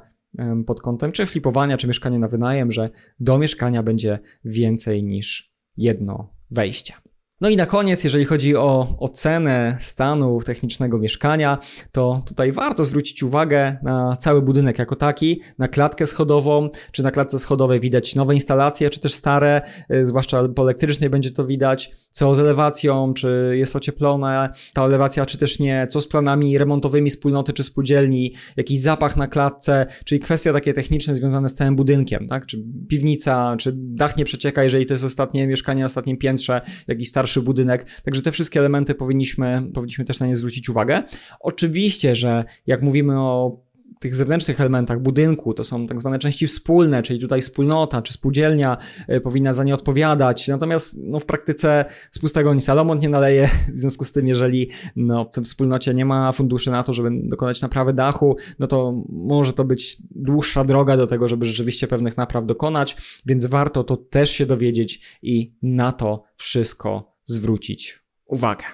pod kątem czy flipowania, czy mieszkania na wynajem, że do mieszkania będzie więcej niż jedno wejście. No i na koniec, jeżeli chodzi o ocenę stanu technicznego mieszkania, to tutaj warto zwrócić uwagę na cały budynek jako taki, na klatkę schodową, czy na klatce schodowej widać nowe instalacje, czy też stare, y, zwłaszcza po elektrycznej będzie to widać, co z elewacją, czy jest ocieplona ta elewacja, czy też nie, co z planami remontowymi wspólnoty czy spółdzielni, jakiś zapach na klatce, czyli kwestie takie techniczne związane z całym budynkiem, tak, czy piwnica, czy dach nie przecieka, jeżeli to jest ostatnie mieszkanie na ostatnim piętrze, jakiś starszy starszy budynek. Także te wszystkie elementy powinniśmy, powinniśmy też na nie zwrócić uwagę. Oczywiście, że jak mówimy o tych zewnętrznych elementach budynku, to są tak zwane części wspólne, czyli tutaj wspólnota czy spółdzielnia e, powinna za nie odpowiadać. Natomiast no, w praktyce z pustego nic Salomon nie naleje, w związku z tym, jeżeli no, w wspólnocie nie ma funduszy na to, żeby dokonać naprawy dachu, no to może to być dłuższa droga do tego, żeby rzeczywiście pewnych napraw dokonać, więc warto to też się dowiedzieć i na to wszystko zwrócić uwagę.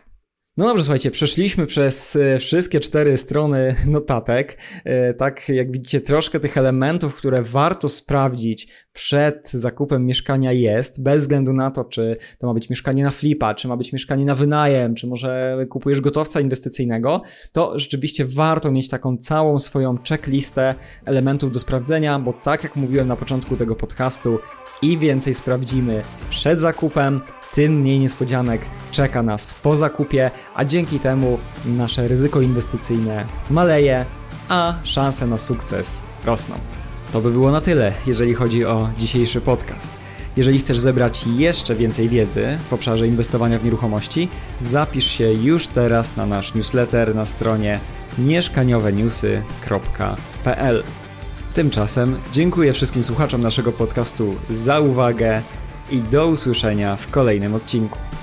No dobrze, słuchajcie, przeszliśmy przez e, wszystkie cztery strony notatek. E, tak, jak widzicie, troszkę tych elementów, które warto sprawdzić przed zakupem mieszkania jest, bez względu na to, czy to ma być mieszkanie na flipa, czy ma być mieszkanie na wynajem, czy może kupujesz gotowca inwestycyjnego, to rzeczywiście warto mieć taką całą swoją checklistę elementów do sprawdzenia, bo tak jak mówiłem na początku tego podcastu, i więcej sprawdzimy przed zakupem, tym mniej niespodzianek czeka nas po zakupie, a dzięki temu nasze ryzyko inwestycyjne maleje, a szanse na sukces rosną. To by było na tyle, jeżeli chodzi o dzisiejszy podcast. Jeżeli chcesz zebrać jeszcze więcej wiedzy w obszarze inwestowania w nieruchomości, zapisz się już teraz na nasz newsletter na stronie mieszkaniowenewsy.pl. Tymczasem dziękuję wszystkim słuchaczom naszego podcastu za uwagę i do usłyszenia w kolejnym odcinku.